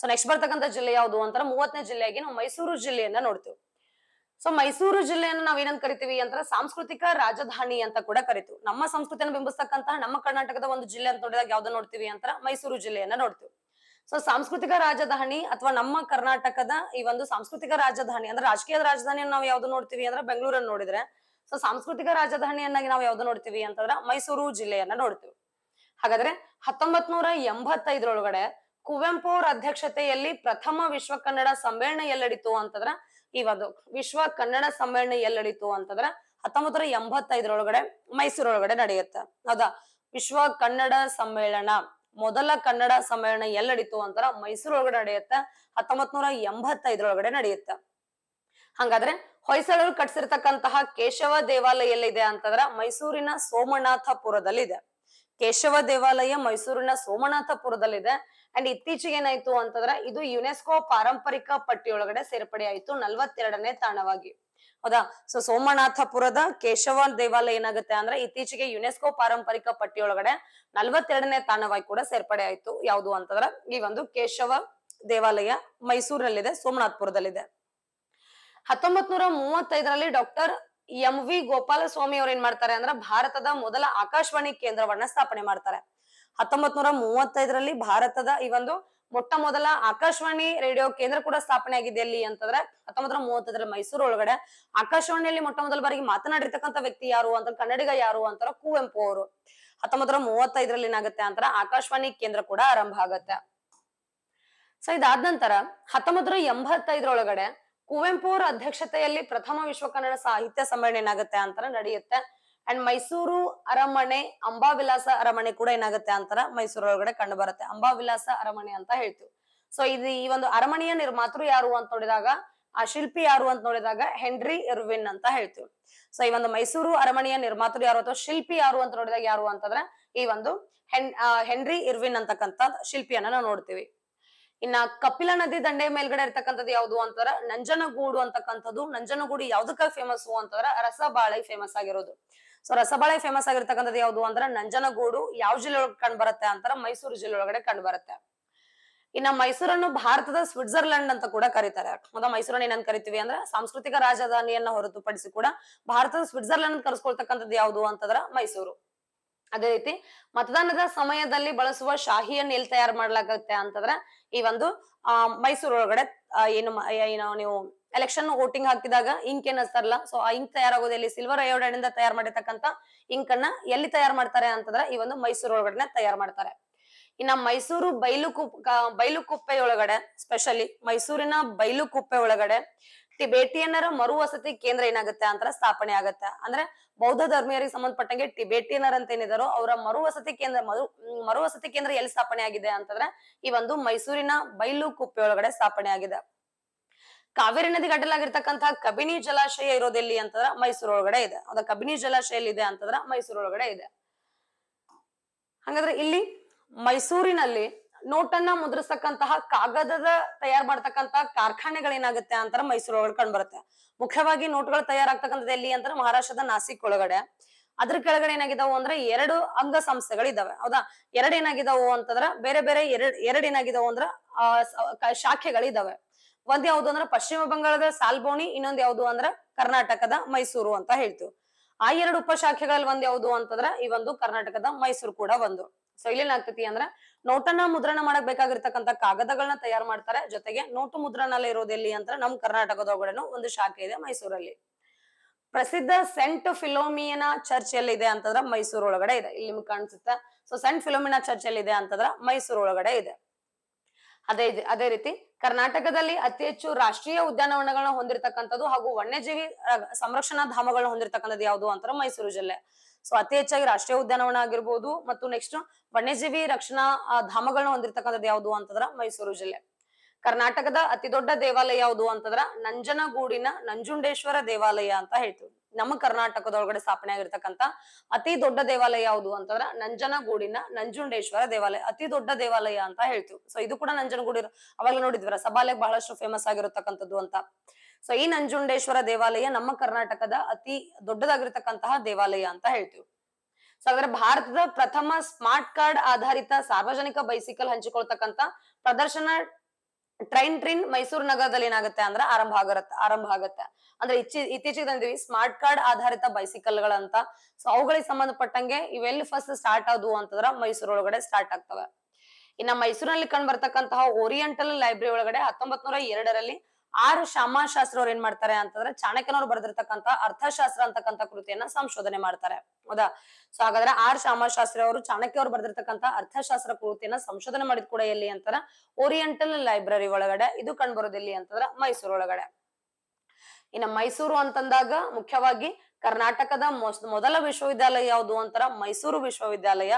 ಸೊ ನೆಕ್ಸ್ಟ್ ಬರ್ತಕ್ಕಂಥ ಜಿಲ್ಲೆ ಯಾವುದು ಅಂತಾರ ಮೂವತ್ತನೇ ಜಿಲ್ಲೆಯಾಗಿ ನಾವು ಮೈಸೂರು ಜಿಲ್ಲೆಯನ್ನ ನೋಡ್ತೀವಿ ಸೊ ಮೈಸೂರು ಜಿಲ್ಲೆಯನ್ನು ನಾವ್ ಏನಂತ ಕರಿತೀವಿ ಅಂತ ಸಾಂಸ್ಕೃತಿಕ ರಾಜಧಾನಿ ಅಂತ ಕೂಡ ಕರಿತೀವಿ ನಮ್ಮ ಸಂಸ್ಕೃತಿಯನ್ನು ಬಿಂಬಿಸ್ತಕ್ಕಂತಹ ನಮ್ಮ ಕರ್ನಾಟಕದ ಒಂದು ಜಿಲ್ಲೆ ಅಂತ ನೋಡಿದಾಗ ಯಾವ್ದು ನೋಡ್ತೀವಿ ಅಂತ ಮೈಸೂರು ಜಿಲ್ಲೆಯನ್ನ ನೋಡ್ತೀವಿ ಸೊ ಸಾಂಸ್ಕೃತಿಕ ರಾಜಧಾನಿ ಅಥವಾ ನಮ್ಮ ಕರ್ನಾಟಕದ ಈ ಒಂದು ಸಾಂಸ್ಕೃತಿಕ ರಾಜಧಾನಿ ಅಂದ್ರೆ ರಾಜಕೀಯ ರಾಜಧಾನಿಯನ್ನು ನಾವು ಯಾವ್ದು ನೋಡ್ತೀವಿ ಅಂದ್ರೆ ಬೆಂಗಳೂರನ್ನು ನೋಡಿದ್ರೆ ಸೊ ಸಾಂಸ್ಕೃತಿಕ ರಾಜಧಾನಿಯನ್ನಾಗಿ ನಾವು ಯಾವ್ದು ನೋಡ್ತೀವಿ ಅಂತಂದ್ರ ಮೈಸೂರು ಜಿಲ್ಲೆಯನ್ನ ನೋಡ್ತೀವಿ ಹಾಗಾದ್ರೆ ಹತ್ತೊಂಬತ್ ನೂರ ಎಂಬತ್ತೈದರೊಳಗಡೆ ಕುವೆಂಪು ಅವರ ಅಧ್ಯಕ್ಷತೆಯಲ್ಲಿ ಪ್ರಥಮ ವಿಶ್ವ ಕನ್ನಡ ಸಮ್ಮೇಳನ ಎಲ್ಲಡಿತು ಅಂತಂದ್ರ ಇವತ್ತು ವಿಶ್ವ ಕನ್ನಡ ಸಮ್ಮೇಳನ ಎಲ್ಲಡಿತು ಅಂತಂದ್ರ ನೂರ ಎಂಬತ್ತೈದರೊಳಗಡೆ ಮೈಸೂರೊಳಗಡೆ ನಡೆಯುತ್ತೆ ಹೌದಾ ವಿಶ್ವ ಕನ್ನಡ ಸಮ್ಮೇಳನ ಮೊದಲ ಕನ್ನಡ ಸಮ್ಮೇಳನ ಎಲ್ಲಡಿತು ಅಂತಾರ ಮೈಸೂರೊಳಗಡೆ ನಡೆಯುತ್ತೆ ಹತ್ತೊಂಬತ್ ನೂರ ಎಂಬತ್ತೈದರೊಳಗಡೆ ನಡೆಯುತ್ತೆ ಹಂಗಾದ್ರೆ ಹೊಯ್ಸಳರು ಕಟ್ಸಿರ್ತಕ್ಕಂತಹ ಕೇಶವ ದೇವಾಲಯ ಎಲ್ಲಿದೆ ಅಂತಂದ್ರ ಮೈಸೂರಿನ ಸೋಮನಾಥಪುರದಲ್ಲಿ ಇದೆ ಕೇಶವ ದೇವಾಲಯ ಮೈಸೂರಿನ ಸೋಮನಾಥಪುರದಲ್ಲಿದೆ ಅಂಡ್ ಇತ್ತೀಚೆಗೆ ಏನಾಯ್ತು ಅಂತಂದ್ರೆ ಇದು ಯುನೆಸ್ಕೋ ಪಾರಂಪರಿಕ ಪಟ್ಟಿಯೊಳಗಡೆ ಸೇರ್ಪಡೆ ಆಯ್ತು ನಲ್ವತ್ತೆರಡನೇ ತಾಣವಾಗಿ ಹೌದಾ ಸೊ ಸೋಮನಾಥಪುರದ ಕೇಶವ ದೇವಾಲಯ ಏನಾಗುತ್ತೆ ಅಂದ್ರೆ ಇತ್ತೀಚೆಗೆ ಯುನೆಸ್ಕೋ ಪಾರಂಪರಿಕ ಪಟ್ಟಿಯೊಳಗಡೆ ನಲ್ವತ್ತೆರಡನೇ ತಾಣವಾಗಿ ಕೂಡ ಸೇರ್ಪಡೆ ಆಯ್ತು ಯಾವುದು ಅಂತಂದ್ರೆ ಈ ಒಂದು ಕೇಶವ ದೇವಾಲಯ ಮೈಸೂರಿನಲ್ಲಿದೆ ಸೋಮನಾಥಪುರದಲ್ಲಿದೆ ಹತ್ತೊಂಬತ್ ನೂರ ಮೂವತ್ತೈದರಲ್ಲಿ ಡಾಕ್ಟರ್ ಎಂ ವಿ ಗೋಪಾಲಸ್ವಾಮಿ ಅವ್ರು ಏನ್ ಮಾಡ್ತಾರೆ ಅಂದ್ರೆ ಭಾರತದ ಮೊದಲ ಆಕಾಶವಾಣಿ ಕೇಂದ್ರವನ್ನ ಸ್ಥಾಪನೆ ಮಾಡ್ತಾರೆ ಹತ್ತೊಂಬತ್ ನೂರ ಮೂವತ್ತೈದರಲ್ಲಿ ಭಾರತದ ಈ ಒಂದು ಮೊಟ್ಟ ಮೊದಲ ಆಕಾಶವಾಣಿ ರೇಡಿಯೋ ಕೇಂದ್ರ ಕೂಡ ಸ್ಥಾಪನೆ ಆಗಿದೆ ಎಲ್ಲಿ ಅಂತಂದ್ರೆ ಹತ್ತೊಂಬತ್ತರ ಮೂವತ್ತೈದರಲ್ಲಿ ಮೈಸೂರು ಒಳಗಡೆ ಆಕಾಶವಾಣಿಯಲ್ಲಿ ಮೊಟ್ಟ ಮೊದಲ ಬಾರಿಗೆ ಮಾತನಾಡಿರ್ತಕ್ಕಂಥ ವ್ಯಕ್ತಿ ಯಾರು ಅಂತ ಕನ್ನಡಿಗ ಯಾರು ಅಂತಾರ ಕುವೆಂಪು ಅವರು ಹತ್ತೊಂಬತ್ತರ ಮೂವತ್ತೈದರಲ್ಲಿ ಏನಾಗುತ್ತೆ ಅಂತಾರ ಆಕಾಶವಾಣಿ ಕೇಂದ್ರ ಕೂಡ ಆರಂಭ ಆಗತ್ತೆ ಸೊ ಇದಾದ ನಂತರ ಹತ್ತೊಂಬತ್ತರ ಎಂಬತ್ತೈದರೊಳಗಡೆ ಕುವೆಂಪು ಅವರ ಅಧ್ಯಕ್ಷತೆಯಲ್ಲಿ ಪ್ರಥಮ ವಿಶ್ವ ಕನ್ನಡ ಸಾಹಿತ್ಯ ಸಮ್ಮೇಳನ ಏನಾಗುತ್ತೆ ಅಂತಾರ ನಡೆಯುತ್ತೆ ಅಂಡ್ ಮೈಸೂರು ಅರಮನೆ ಅಂಬಾವಿಲಾಸ ಅರಮನೆ ಕೂಡ ಏನಾಗುತ್ತೆ ಅಂತಾರ ಮೈಸೂರು ಒಳಗಡೆ ಕಂಡು ಬರುತ್ತೆ ವಿಲಾಸ ಅರಮನೆ ಅಂತ ಹೇಳ್ತೀವಿ ಸೊ ಇದು ಈ ಒಂದು ಅರಮನೆಯ ನಿರ್ಮಾತೃ ಯಾರು ಅಂತ ನೋಡಿದಾಗ ಆ ಶಿಲ್ಪಿ ಯಾರು ಅಂತ ನೋಡಿದಾಗ ಹೆನ್ರಿ ಇರ್ವಿನ್ ಅಂತ ಹೇಳ್ತೀವಿ ಸೊ ಈ ಒಂದು ಮೈಸೂರು ಅರಮನೆಯ ನಿರ್ಮಾತೃ ಯಾರು ಅಥವಾ ಶಿಲ್ಪಿ ಯಾರು ಅಂತ ನೋಡಿದಾಗ ಯಾರು ಅಂತಂದ್ರೆ ಈ ಒಂದು ಹೆನ್ ಹೆನ್ರಿ ಇರ್ವಿನ್ ಅಂತಕ್ಕಂಥ ಶಿಲ್ಪಿಯನ್ನ ನಾವು ನೋಡ್ತೀವಿ ಇನ್ನ ಕಪಿಲ ನದಿ ದಂಡೆ ಮೇಲ್ಗಡೆ ಇರ್ತಕ್ಕಂಥದ್ದು ಯಾವ್ದು ಅಂತಾರ ನಂಜನಗೂಡು ಅಂತಕ್ಕಂಥದ್ದು ನಂಜನಗೂಡು ಯಾವ್ದಕ್ಕ ಫೇಮಸ್ ಅಂತಂದ್ರ ರಸಬಾಳೆ ಫೇಮಸ್ ಆಗಿರೋದು ಸೊ ರಸಬಾಳೆ ಫೇಮಸ್ ಆಗಿರ್ತಕ್ಕಂಥದ್ದು ಯಾವ್ದು ಅಂದ್ರ ನಂಜನಗೂಡು ಯಾವ ಜಿಲ್ಲೆ ಒಳಗೆ ಕಂಡ್ ಬರುತ್ತೆ ಅಂತಾರ ಮೈಸೂರು ಜಿಲ್ಲೆ ಒಳಗಡೆ ಕಂಡ್ ಬರುತ್ತೆ ಇನ್ನ ಮೈಸೂರನ್ನು ಭಾರತದ ಸ್ವಿಟ್ಜರ್ಲೆಂಡ್ ಅಂತ ಕೂಡ ಕರೀತಾರೆ ಮೊದಲ ಮೈಸೂರನ್ನ ಏನಂತ ಕರಿತೀವಿ ಅಂದ್ರೆ ಸಾಂಸ್ಕೃತಿಕ ರಾಜಧಾನಿಯನ್ನ ಹೊರತುಪಡಿಸಿ ಕೂಡ ಭಾರತದ ಸ್ವಿಟ್ಜರ್ಲೆಂಡ್ ಕರ್ಸ್ಕೊಳ್ತಕ್ಕಂಥದ್ದು ಯಾವ್ದು ಅಂತಂದ್ರ ಮೈಸೂರು ಅದೇ ರೀತಿ ಮತದಾನದ ಸಮಯದಲ್ಲಿ ಬಳಸುವ ಶಾಹಿಯನ್ನು ಎಲ್ಲಿ ತಯಾರು ಮಾಡ್ಲಾಗತ್ತೆ ಅಂತಂದ್ರ ಈ ಒಂದು ಆ ಮೈಸೂರು ಒಳಗಡೆ ಏನು ನೀವು ಎಲೆಕ್ಷನ್ ವೋಟಿಂಗ್ ಹಾಕಿದಾಗ ಇಂಕ್ ಏನ್ ಹಸ್ತಾರಲ್ಲ ಸೊ ಆ ಇಂಕ್ ತಯಾರಾಗೋದು ಎಲ್ಲಿ ಸಿಲ್ವರ್ ಅಯೋಡೈಡ್ ಇಂದ ತಯಾರು ಮಾಡಿರ್ತಕ್ಕಂಥ ಇಂಕ್ ಅನ್ನ ಎಲ್ಲಿ ತಯಾರು ಮಾಡ್ತಾರೆ ಅಂತಂದ್ರ ಈ ಒಂದು ಮೈಸೂರು ಒಳಗಡೆ ತಯಾರು ಮಾಡ್ತಾರೆ ಇನ್ನ ಮೈಸೂರು ಬೈಲು ಕುಪ್ ಬೈಲು ಕುಪ್ಪೆ ಒಳಗಡೆ ಸ್ಪೆಷಲಿ ಮೈಸೂರಿನ ಬೈಲು ಕುಪ್ಪೆ ಒಳಗಡೆ ಟಿಬೇಟಿಯನ್ನರ ಮರುವಸತಿ ಕೇಂದ್ರ ಏನಾಗುತ್ತೆ ಅಂತ ಸ್ಥಾಪನೆ ಆಗುತ್ತೆ ಅಂದ್ರೆ ಬೌದ್ಧ ಧರ್ಮೀಯರಿಗೆ ಸಂಬಂಧಪಟ್ಟಂಗೆ ಟಿಬೇಟಿಯನ್ನರ್ ಅಂತ ಏನಿದಾರೋ ಅವರ ಮರುವಸತಿ ಕೇಂದ್ರ ಮರು ಮರುವಸತಿ ಕೇಂದ್ರ ಎಲ್ಲಿ ಸ್ಥಾಪನೆ ಆಗಿದೆ ಅಂತಂದ್ರೆ ಈ ಒಂದು ಮೈಸೂರಿನ ಬೈಲು ಕುಪ್ಪೆ ಒಳಗಡೆ ಸ್ಥಾಪನೆ ಆಗಿದೆ ಕಾವೇರಿ ನದಿ ಗಡ್ಡಲಾಗಿರ್ತಕ್ಕಂತಹ ಕಬಿನಿ ಜಲಾಶಯ ಇರೋದೆಲ್ಲಿ ಅಂತಂದ್ರ ಮೈಸೂರೊಳಗಡೆ ಇದೆ ಅದ ಕಬಿನಿ ಜಲಾಶಯ ಇದೆ ಅಂತಂದ್ರ ಮೈಸೂರು ಒಳಗಡೆ ಇದೆ ಹಾಗಾದ್ರೆ ಇಲ್ಲಿ ಮೈಸೂರಿನಲ್ಲಿ ನೋಟನ್ನ ಮುದ್ರಿಸ್ತಕ್ಕಂತಹ ಕಾಗದದ ತಯಾರು ಮಾಡ್ತಕ್ಕಂತಹ ಕಾರ್ಖಾನೆಗಳೇನಾಗುತ್ತೆ ಅಂತಾರ ಅಂತ ಕಂಡು ಬರುತ್ತೆ ಮುಖ್ಯವಾಗಿ ನೋಟ್ಗಳು ತಯಾರಾಗ್ತಕ್ಕಂಥದ್ದು ಎಲ್ಲಿ ಅಂತ ಮಹಾರಾಷ್ಟ್ರದ ನಾಸಿಕ್ ಒಳಗಡೆ ಅದ್ರ ಕೆಳಗಡೆ ಏನಾಗಿದಾವು ಅಂದ್ರೆ ಎರಡು ಅಂಗ ಇದಾವೆ ಹೌದಾ ಎರಡು ಏನಾಗಿದಾವು ಅಂತಂದ್ರ ಬೇರೆ ಬೇರೆ ಎರಡ್ ಎರಡ್ ಏನಾಗಿದಾವು ಅಂದ್ರ ಶಾಖೆಗಳಿದಾವೆ ಒಂದ್ ಯಾವ್ದು ಅಂದ್ರೆ ಪಶ್ಚಿಮ ಬಂಗಾಳದ ಸಾಲ್ಬೋಣಿ ಇನ್ನೊಂದ್ ಯಾವ್ದು ಅಂದ್ರೆ ಕರ್ನಾಟಕದ ಮೈಸೂರು ಅಂತ ಹೇಳ್ತೀವಿ ಆ ಎರಡು ಉಪಶಾಖೆಗಳಲ್ಲಿ ಒಂದ್ ಯಾವ್ದು ಅಂತಂದ್ರೆ ಈ ಒಂದು ಕರ್ನಾಟಕದ ಮೈಸೂರು ಕೂಡ ಒಂದು ಸೊ ಏನಾಗ್ತತಿ ಅಂದ್ರೆ ನೋಟನ್ನ ಮುದ್ರಣ ಮಾಡಕ್ ಬೇಕಾಗಿರ್ತಕ್ಕಂಥ ಕಾಗದಗಳನ್ನ ತಯಾರು ಮಾಡ್ತಾರೆ ಜೊತೆಗೆ ನೋಟು ಮುದ್ರಣಾಲಯ ಇರೋದು ಎಲ್ಲಿ ಅಂತ ನಮ್ ಕರ್ನಾಟಕದ ಒಂದು ಶಾಖೆ ಇದೆ ಮೈಸೂರಲ್ಲಿ ಪ್ರಸಿದ್ಧ ಸೆಂಟ್ ಫಿಲೋಮಿಯನ ಚರ್ಚ್ ಇದೆ ಅಂತಂದ್ರ ಮೈಸೂರು ಒಳಗಡೆ ಇದೆ ಇಲ್ಲಿ ನಿಮ್ಗೆ ಕಾಣಿಸುತ್ತೆ ಸೊ ಸೆಂಟ್ ಫಿಲೋಮಿನಾ ಚರ್ಚ್ ಇದೆ ಅಂತಂದ್ರ ಮೈಸೂರು ಒಳಗಡೆ ಇದೆ ಅದೇ ಅದೇ ರೀತಿ ಕರ್ನಾಟಕದಲ್ಲಿ ಅತಿ ಹೆಚ್ಚು ರಾಷ್ಟ್ರೀಯ ಉದ್ಯಾನವನಗಳನ್ನ ಹೊಂದಿರತಕ್ಕಂಥದ್ದು ಹಾಗೂ ವನ್ಯಜೀವಿ ಸಂರಕ್ಷಣಾ ಧಾಮಗಳನ್ನ ಹೊಂದಿರತಕ್ಕಂಥದ್ದು ಯಾವುದು ಅಂತಾರೆ ಮೈಸೂರು ಜಿಲ್ಲೆ ಸೊ ಅತಿ ಹೆಚ್ಚಾಗಿ ರಾಷ್ಟ್ರೀಯ ಉದ್ಯಾನವನ ಆಗಿರ್ಬೋದು ಮತ್ತು ನೆಕ್ಸ್ಟ್ ವನ್ಯಜೀವಿ ರಕ್ಷಣಾ ಧಾಮಗಳನ್ನ ಹೊಂದಿರತಕ್ಕಂಥದ್ದು ಯಾವುದು ಅಂತಂದ್ರ ಮೈಸೂರು ಜಿಲ್ಲೆ ಕರ್ನಾಟಕದ ಅತಿ ದೊಡ್ಡ ದೇವಾಲಯ ಯಾವುದು ಅಂತಂದ್ರ ನಂಜನಗೂಡಿನ ನಂಜುಂಡೇಶ್ವರ ದೇವಾಲಯ ಅಂತ ಹೇಳ್ತೀವಿ ನಮ್ಮ ಕರ್ನಾಟಕದೊಳಗಡೆ ಸ್ಥಾಪನೆ ಆಗಿರ್ತಕ್ಕಂತ ಅತಿ ದೊಡ್ಡ ದೇವಾಲಯ ಯಾವುದು ಅಂತಂದ್ರೆ ನಂಜನಗೂಡಿನ ನಂಜುಂಡೇಶ್ವರ ದೇವಾಲಯ ಅತಿ ದೊಡ್ಡ ದೇವಾಲಯ ಅಂತ ಹೇಳ್ತೀವಿ ಸೊ ಇದು ಕೂಡ ನಂಜನಗೂಡಿ ಅವಾಗ ನೋಡಿದ್ವಿರ ಸಭಾಲಯ ಬಹಳಷ್ಟು ಫೇಮಸ್ ಆಗಿರತಕ್ಕಂಥದ್ದು ಅಂತ ಸೊ ಈ ನಂಜುಂಡೇಶ್ವರ ದೇವಾಲಯ ನಮ್ಮ ಕರ್ನಾಟಕದ ಅತಿ ದೊಡ್ಡದಾಗಿರ್ತಕ್ಕಂತಹ ದೇವಾಲಯ ಅಂತ ಹೇಳ್ತೀವಿ ಸೊ ಅದ್ರ ಭಾರತದ ಪ್ರಥಮ ಸ್ಮಾರ್ಟ್ ಕಾರ್ಡ್ ಆಧಾರಿತ ಸಾರ್ವಜನಿಕ ಬೈಸಿಕಲ್ ಹಂಚಿಕೊಳ್ತಕ್ಕಂತ ಪ್ರದರ್ಶನ ಟ್ರೈನ್ ಟ್ರೈನ್ ಮೈಸೂರು ನಗರದಲ್ಲಿ ಏನಾಗುತ್ತೆ ಅಂದ್ರೆ ಆರಂಭ ಆಗುತ್ತೆ ಆರಂಭ ಆಗತ್ತೆ ಅಂದ್ರೆ ಇಚ್ಚಿ ಇತ್ತೀಚೆಗೆ ಸ್ಮಾರ್ಟ್ ಕಾರ್ಡ್ ಆಧಾರಿತ ಬೈಸಿಕಲ್ ಗಳಂತ ಸೊ ಅವುಗಳಿಗೆ ಸಂಬಂಧಪಟ್ಟಂಗೆ ಇವೆಲ್ಲ ಫಸ್ಟ್ ಸ್ಟಾರ್ಟ್ ಆದವು ಅಂತಂದ್ರೆ ಮೈಸೂರು ಒಳಗಡೆ ಸ್ಟಾರ್ಟ್ ಆಗ್ತವೆ ಇನ್ನ ಮೈಸೂರಿನಲ್ಲಿ ಕಂಡು ಬರ್ತಕ್ಕಂತಹ ಓರಿಯೆಂಟಲ್ ಲೈಬ್ರರಿ ಒಳಗಡೆ ಹತ್ತೊಂಬತ್ ನೂರ ಎರಡರಲ್ಲಿ ಆರು ಶಾಮಾಶಾಸ್ತ್ರ ಅವ್ರು ಏನ್ ಮಾಡ್ತಾರೆ ಅಂತಂದ್ರೆ ಚಾಣಕ್ಯನವ್ರು ಬರೆದಿರ್ತಕ್ಕಂತ ಅರ್ಥಶಾಸ್ತ್ರ ಅಂತಕ್ಕಂಥ ಕೃತಿಯನ್ನ ಸಂಶೋಧನೆ ಮಾಡ್ತಾರೆ ಹೌದಾ ಸೊ ಹಾಗಾದ್ರೆ ಆರ್ ಶಾಮಾಶಾಸ್ತ್ರ ಅವರು ಚಾಣಕ್ಯ ಅವ್ರು ಅರ್ಥಶಾಸ್ತ್ರ ಕೃತಿಯನ್ನ ಸಂಶೋಧನೆ ಮಾಡಿದ್ ಕೂಡ ಎಲ್ಲಿ ಅಂತಾರ ಓರಿಯೆಂಟಲ್ ಲೈಬ್ರರಿ ಒಳಗಡೆ ಇದು ಇಲ್ಲಿ ಅಂತಂದ್ರ ಮೈಸೂರು ಒಳಗಡೆ ಇನ್ನ ಮೈಸೂರು ಅಂತಂದಾಗ ಮುಖ್ಯವಾಗಿ ಕರ್ನಾಟಕದ ಮೊದಲ ವಿಶ್ವವಿದ್ಯಾಲಯ ಯಾವುದು ಅಂತಾರ ಮೈಸೂರು ವಿಶ್ವವಿದ್ಯಾಲಯ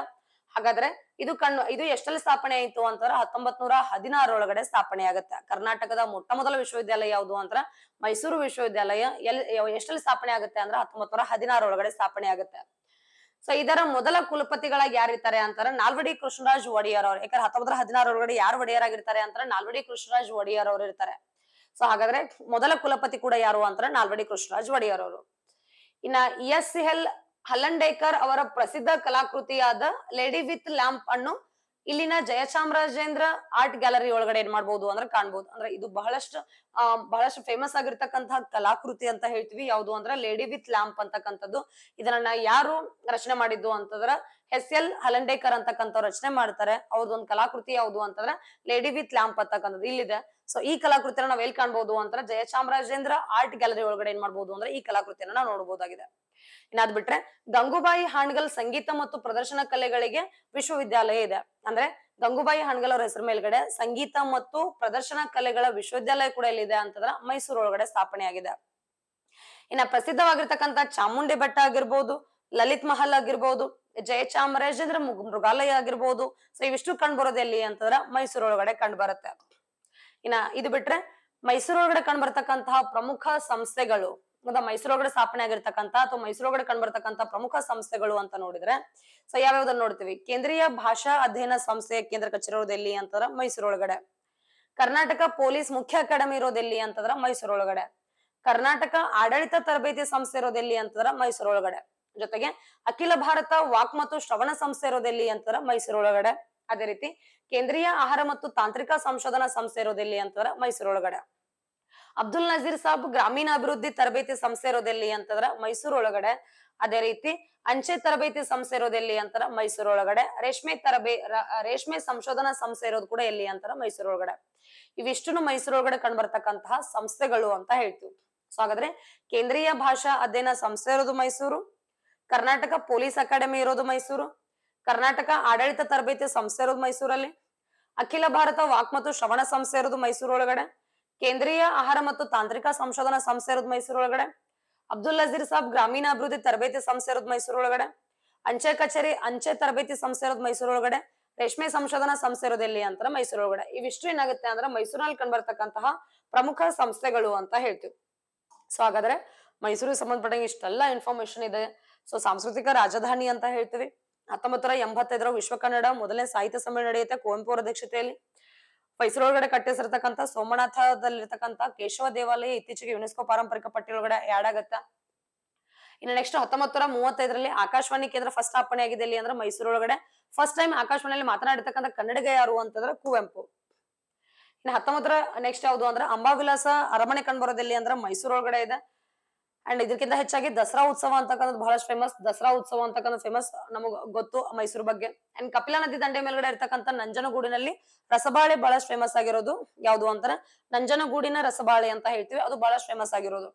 ಹಾಗಾದ್ರೆ ಇದು ಕಣ್ಣು ಇದು ಎಷ್ಟಲ್ಲಿ ಸ್ಥಾಪನೆ ಆಯಿತು ಅಂತಂದ್ರೆ ಹತ್ತೊಂಬತ್ ನೂರ ಹದಿನಾರೊಳಗಡೆ ಸ್ಥಾಪನೆ ಆಗುತ್ತೆ ಕರ್ನಾಟಕದ ಮೊಟ್ಟ ಮೊದಲ ವಿಶ್ವವಿದ್ಯಾಲಯ ಯಾವುದು ಅಂದ್ರ ಮೈಸೂರು ವಿಶ್ವವಿದ್ಯಾಲಯ ಎಲ್ ಎಷ್ಟಲ್ಲಿ ಸ್ಥಾಪನೆ ಆಗುತ್ತೆ ಅಂದ್ರೆ ಹತ್ತೊಂಬತ್ ನೂರ ಹದಿನಾರೊಳಗಡೆ ಸ್ಥಾಪನೆ ಆಗುತ್ತೆ ಸೊ ಇದರ ಮೊದಲ ಕುಲಪತಿಗಳಾಗಿ ಯಾರಿರ್ತಾರೆ ಅಂತಾರೆ ನಾಲ್ವಡಿ ಕೃಷ್ಣರಾಜ್ ಒಡೆಯರ್ ಅವ್ರು ಯಾಕಂದ್ರೆ ಹತ್ತೊಂಬತ್ತರ ಹದಿನಾರೊಳಗಡೆ ಯಾರು ಒಡೆಯರ್ ಆಗಿರ್ತಾರೆ ಅಂತಾರೆ ನಾಲ್ವಡಿ ಕೃಷ್ಣರಾಜ್ ಒಡೆಯರ್ ಅವರು ಇರ್ತಾರೆ ಸೊ ಹಾಗಾದ್ರೆ ಮೊದಲ ಕುಲಪತಿ ಕೂಡ ಯಾರು ಅಂತಾರೆ ನಾಲ್ವಡಿ ಕೃಷ್ಣರಾಜ್ ಒಡೆಯರ್ ಅವರು ಇನ್ನ ಎಸ್ e ಎಲ್ ಹಲ್ಲಂಡೇಕರ್ ಅವರ ಪ್ರಸಿದ್ಧ ಕಲಾಕೃತಿಯಾದ ಲೇಡಿ ವಿತ್ ಲ್ಯಾಂಪ್ ಅನ್ನು ಇಲ್ಲಿನ ಜಯಚಾಮರಾಜೇಂದ್ರ ಆರ್ಟ್ ಗ್ಯಾಲರಿ ಒಳಗಡೆ ಏನ್ ಮಾಡಬಹುದು ಅಂದ್ರೆ ಕಾಣ್ಬೋದು ಅಂದ್ರೆ ಇದು ಬಹಳಷ್ಟು ಬಹಳಷ್ಟು ಫೇಮಸ್ ಆಗಿರ್ತಕ್ಕಂತಹ ಕಲಾಕೃತಿ ಅಂತ ಹೇಳ್ತೀವಿ ಯಾವುದು ಅಂದ್ರೆ ಲೇಡಿ ವಿತ್ ಲ್ಯಾಂಪ್ ಅಂತಕ್ಕಂಥದ್ದು ಇದನ್ನ ಯಾರು ರಚನೆ ಮಾಡಿದ್ದು ಅಂತಂದ್ರ ಎಸ್ ಎಲ್ ಹಲಂಡೇಕರ್ ಅಂತಕ್ಕಂಥ ರಚನೆ ಮಾಡ್ತಾರೆ ಅವ್ರದೊಂದು ಕಲಾಕೃತಿ ಯಾವುದು ಅಂತಂದ್ರೆ ಲೇಡಿ ವಿತ್ ಲ್ಯಾಂಪ್ ಅಂತಕ್ಕಂಥದ್ದು ಇಲ್ಲಿದೆ ಸೊ ಈ ಕಲಾಕೃತಿಯನ್ನು ನಾವು ಎಲ್ಲಿ ಕಾಣಬಹುದು ಅಂತಂದ್ರೆ ಜಯಚಾಮರಾಜೇಂದ್ರ ಆರ್ಟ್ ಗ್ಯಾಲರಿ ಒಳಗಡೆ ಏನ್ ಮಾಡಬಹುದು ಅಂದ್ರೆ ಈ ಕಲಾಕೃತಿಯನ್ನು ನಾವು ನೋಡಬಹುದಾಗಿದೆ ಇನ್ನಾದ್ ಬಿಟ್ರೆ ಗಂಗೂಬಾಯಿ ಹಾಣ್ಗಲ್ ಸಂಗೀತ ಮತ್ತು ಪ್ರದರ್ಶನ ಕಲೆಗಳಿಗೆ ವಿಶ್ವವಿದ್ಯಾಲಯ ಇದೆ ಅಂದ್ರೆ ಗಂಗೂಬಾಯಿ ಹಾಣಗಲ್ ಅವರ ಹೆಸರು ಮೇಲ್ಗಡೆ ಸಂಗೀತ ಮತ್ತು ಪ್ರದರ್ಶನ ಕಲೆಗಳ ವಿಶ್ವವಿದ್ಯಾಲಯ ಕೂಡ ಇದೆ ಅಂತಂದ್ರ ಮೈಸೂರು ಒಳಗಡೆ ಸ್ಥಾಪನೆ ಆಗಿದೆ ಇನ್ನ ಪ್ರಸಿದ್ಧವಾಗಿರ್ತಕ್ಕಂಥ ಚಾಮುಂಡಿ ಬೆಟ್ಟ ಆಗಿರ್ಬೋದು ಲಲಿತ್ ಮಹಲ್ ಆಗಿರ್ಬೋದು ಜಯಚಾಮರಾಜೇಂದ್ರ ಮೃಗಾಲಯ ಆಗಿರ್ಬೋದು ಸೊ ಇವಿಷ್ಟು ಕಂಡು ಬರೋದು ಎಲ್ಲಿ ಅಂತಂದ್ರ ಮೈಸೂರು ಒಳಗಡೆ ಕಂಡು ಬರುತ್ತೆ ಇನ್ನ ಇದು ಬಿಟ್ರೆ ಮೈಸೂರು ಒಳಗಡೆ ಕಂಡು ಬರ್ತಕ್ಕಂತಹ ಪ್ರಮುಖ ಸಂಸ್ಥೆಗಳು ಮೈಸೂರು ಒಳಗಡೆ ಸ್ಥಾಪನೆ ಆಗಿರ್ತಕ್ಕಂಥ ಅಥವಾ ಮೈಸೂರು ಒಳಗಡೆ ಬರ್ತಕ್ಕಂತ ಪ್ರಮುಖ ಸಂಸ್ಥೆಗಳು ಅಂತ ನೋಡಿದ್ರೆ ಸೊ ಯಾವ್ಯಾವ್ದನ್ನ ನೋಡ್ತೀವಿ ಕೇಂದ್ರೀಯ ಭಾಷಾ ಅಧ್ಯಯನ ಸಂಸ್ಥೆಯ ಕೇಂದ್ರ ಕಚೇರಿ ಇರೋದೆಲ್ಲಿ ಅಂತಂದ್ರ ಮೈಸೂರು ಒಳಗಡೆ ಕರ್ನಾಟಕ ಪೊಲೀಸ್ ಮುಖ್ಯ ಅಕಾಡೆಮಿ ಇರೋದೆಲ್ಲಿ ಅಂತಂದ್ರ ಮೈಸೂರು ಒಳಗಡೆ ಕರ್ನಾಟಕ ಆಡಳಿತ ತರಬೇತಿ ಸಂಸ್ಥೆ ಇರೋದೆಲ್ಲಿ ಅಂತಂದ್ರ ಮೈಸೂರು ಒಳಗಡೆ ಜೊತೆಗೆ ಅಖಿಲ ಭಾರತ ವಾಕ್ ಮತ್ತು ಶ್ರವಣ ಸಂಸ್ಥೆ ಇರೋದೆಲ್ಲಿ ಅಂತಾರ ಮೈಸೂರೊಳಗಡೆ ಅದೇ ರೀತಿ ಕೇಂದ್ರೀಯ ಆಹಾರ ಮತ್ತು ತಾಂತ್ರಿಕ ಸಂಶೋಧನಾ ಸಂಸ್ಥೆ ಇರೋದೆಲ್ಲಿ ಅಂತಾರ ಮೈಸೂರೊಳಗಡೆ ಅಬ್ದುಲ್ ನಜೀರ್ ಸಾಬ್ ಗ್ರಾಮೀಣ ಅಭಿವೃದ್ಧಿ ತರಬೇತಿ ಸಂಸ್ಥೆ ಇರೋದೆಲ್ಲಿ ಅಂತಂದ್ರ ಮೈಸೂರು ಒಳಗಡೆ ಅದೇ ರೀತಿ ಅಂಚೆ ತರಬೇತಿ ಸಂಸ್ಥೆ ಇರೋದೆಲ್ಲಿ ಅಂತಾರ ಮೈಸೂರು ಒಳಗಡೆ ರೇಷ್ಮೆ ತರಬೇ ರೇಷ್ಮೆ ಸಂಶೋಧನಾ ಸಂಸ್ಥೆ ಇರೋದು ಕೂಡ ಎಲ್ಲಿ ಅಂತಾರ ಮೈಸೂರು ಒಳಗಡೆ ಇವಿಷ್ಟು ಮೈಸೂರು ಒಳಗಡೆ ಕಂಡ್ಬರ್ತಕ್ಕಂತಹ ಸಂಸ್ಥೆಗಳು ಅಂತ ಹೇಳ್ತೀವಿ ಸೊ ಹಾಗಾದ್ರೆ ಕೇಂದ್ರೀಯ ಭಾಷಾ ಅಧ್ಯಯನ ಸಂಸ್ಥೆ ಇರೋದು ಮೈಸೂರು ಕರ್ನಾಟಕ ಪೊಲೀಸ್ ಅಕಾಡೆಮಿ ಇರೋದು ಮೈಸೂರು ಕರ್ನಾಟಕ ಆಡಳಿತ ತರಬೇತಿ ಸಂಸ್ಥೆ ಇರೋದು ಮೈಸೂರಲ್ಲಿ ಅಖಿಲ ಭಾರತ ವಾಕ್ ಮತ್ತು ಶ್ರವಣ ಸಂಸ್ಥೆ ಇರೋದು ಮೈಸೂರು ಒಳಗಡೆ ಕೇಂದ್ರೀಯ ಆಹಾರ ಮತ್ತು ತಾಂತ್ರಿಕ ಸಂಶೋಧನಾ ಸಂಸ್ಥೆ ಇರೋದು ಮೈಸೂರು ಒಳಗಡೆ ಅಬ್ದುಲ್ ಅಜೀರ್ ಸಾಬ್ ಗ್ರಾಮೀಣ ಅಭಿವೃದ್ಧಿ ತರಬೇತಿ ಸಂಸ್ಥೆ ಇರೋದು ಮೈಸೂರು ಒಳಗಡೆ ಅಂಚೆ ಕಚೇರಿ ಅಂಚೆ ತರಬೇತಿ ಸಂಸ್ಥೆ ಇರೋದು ಮೈಸೂರು ಒಳಗಡೆ ರೇಷ್ಮೆ ಸಂಶೋಧನಾ ಸಂಸ್ಥೆ ಇರೋದೆಲ್ಲಿ ಅಂತ ಮೈಸೂರು ಒಳಗಡೆ ಇವಿಷ್ಟು ಏನಾಗುತ್ತೆ ಅಂದ್ರೆ ಮೈಸೂರಿನಲ್ಲಿ ಕಂಡುಬರ್ತಕ್ಕಂತಹ ಪ್ರಮುಖ ಸಂಸ್ಥೆಗಳು ಅಂತ ಹೇಳ್ತೀವಿ ಸೊ ಹಾಗಾದ್ರೆ ಮೈಸೂರಿಗೆ ಸಂಬಂಧಪಟ್ಟಂಗೆ ಇಷ್ಟೆಲ್ಲ ಇನ್ಫಾರ್ಮೇಶನ್ ಇದೆ ಸೊ ಸಾಂಸ್ಕೃತಿಕ ರಾಜಧಾನಿ ಅಂತ ಹೇಳ್ತೀವಿ ಹತ್ತೊಂಬತ್ತರ ಎಂಬತ್ತೈದರ ವಿಶ್ವ ಕನ್ನಡ ಮೊದಲನೇ ಸಾಹಿತ್ಯ ಸಮ್ಮೇಳನ ನಡೆಯುತ್ತೆ ಕುವೆಂಪು ಅಧ್ಯಕ್ಷತೆಯಲ್ಲಿ ಒಳಗಡೆ ಕಟ್ಟಿಸಿರ್ತಕ್ಕಂಥ ಸೋಮನಾಥದಲ್ಲಿರ್ತಕ್ಕಂಥ ಕೇಶವ ದೇವಾಲಯ ಇತ್ತೀಚೆಗೆ ಯುನೆಸ್ಕೋ ಪಾರಂಪರಿಕ ಪಟ್ಟಿಯೊಳಗಡೆ ಆ್ಯಡ್ ಆಗತ್ತ ಇನ್ನು ನೆಕ್ಸ್ಟ್ ಹತ್ತೊಂಬತ್ತರ ಮೂವತ್ತೈದರಲ್ಲಿ ಆಕಾಶವಾಣಿ ಕೇಂದ್ರ ಫಸ್ಟ್ ಸ್ಥಾಪನೆ ಆಗಿದೆ ಇಲ್ಲಿ ಅಂದ್ರೆ ಮೈಸೂರೊಳಗಡೆ ಫಸ್ಟ್ ಟೈಮ್ ಆಕಾಶವಾಣಿಯಲ್ಲಿ ಮಾತನಾಡಿರ್ತಕ್ಕಂಥ ಕನ್ನಡಿಗ ಯಾರು ಅಂತಂದ್ರೆ ಕುವೆಂಪು ಇನ್ನು ಹತ್ತೊಂಬತ್ತರ ನೆಕ್ಸ್ಟ್ ಯಾವುದು ಅಂದ್ರೆ ಅಂಬಾವಿಲಾಸ ಅರಮನೆ ಬರೋದಲ್ಲಿ ಅಂದ್ರೆ ಮೈಸೂರು ಒಳಗಡೆ ಇದೆ ಅಂಡ್ ಇದಕ್ಕಿಂತ ಹೆಚ್ಚಾಗಿ ದಸರಾ ಉತ್ಸವ ಅಂತಕ್ಕಂಥದ್ದು ಬಹಳಷ್ಟು ಫೇಮಸ್ ದಸರಾ ಉತ್ಸವ ಅಂತಕ್ಕಂಥ ಫೇಮಸ್ ನಮಗ್ ಗೊತ್ತು ಮೈಸೂರು ಬಗ್ಗೆ ಅಂಡ್ ಕಪಿಲಾ ನದಿ ದಂಡೆ ಮೇಲ್ಗಡೆ ಇರ್ತಕ್ಕಂಥ ನಂಜನಗೂಡಿನಲ್ಲಿ ರಸಬಾಳೆ ಬಹಳಷ್ಟು ಫೇಮಸ್ ಆಗಿರೋದು ಯಾವುದು ಅಂತ ನಂಜನಗೂಡಿನ ರಸಬಾಳೆ ಅಂತ ಹೇಳ್ತೀವಿ ಅದು ಬಹಳಷ್ಟು ಫೇಮಸ್ ಆಗಿರೋದು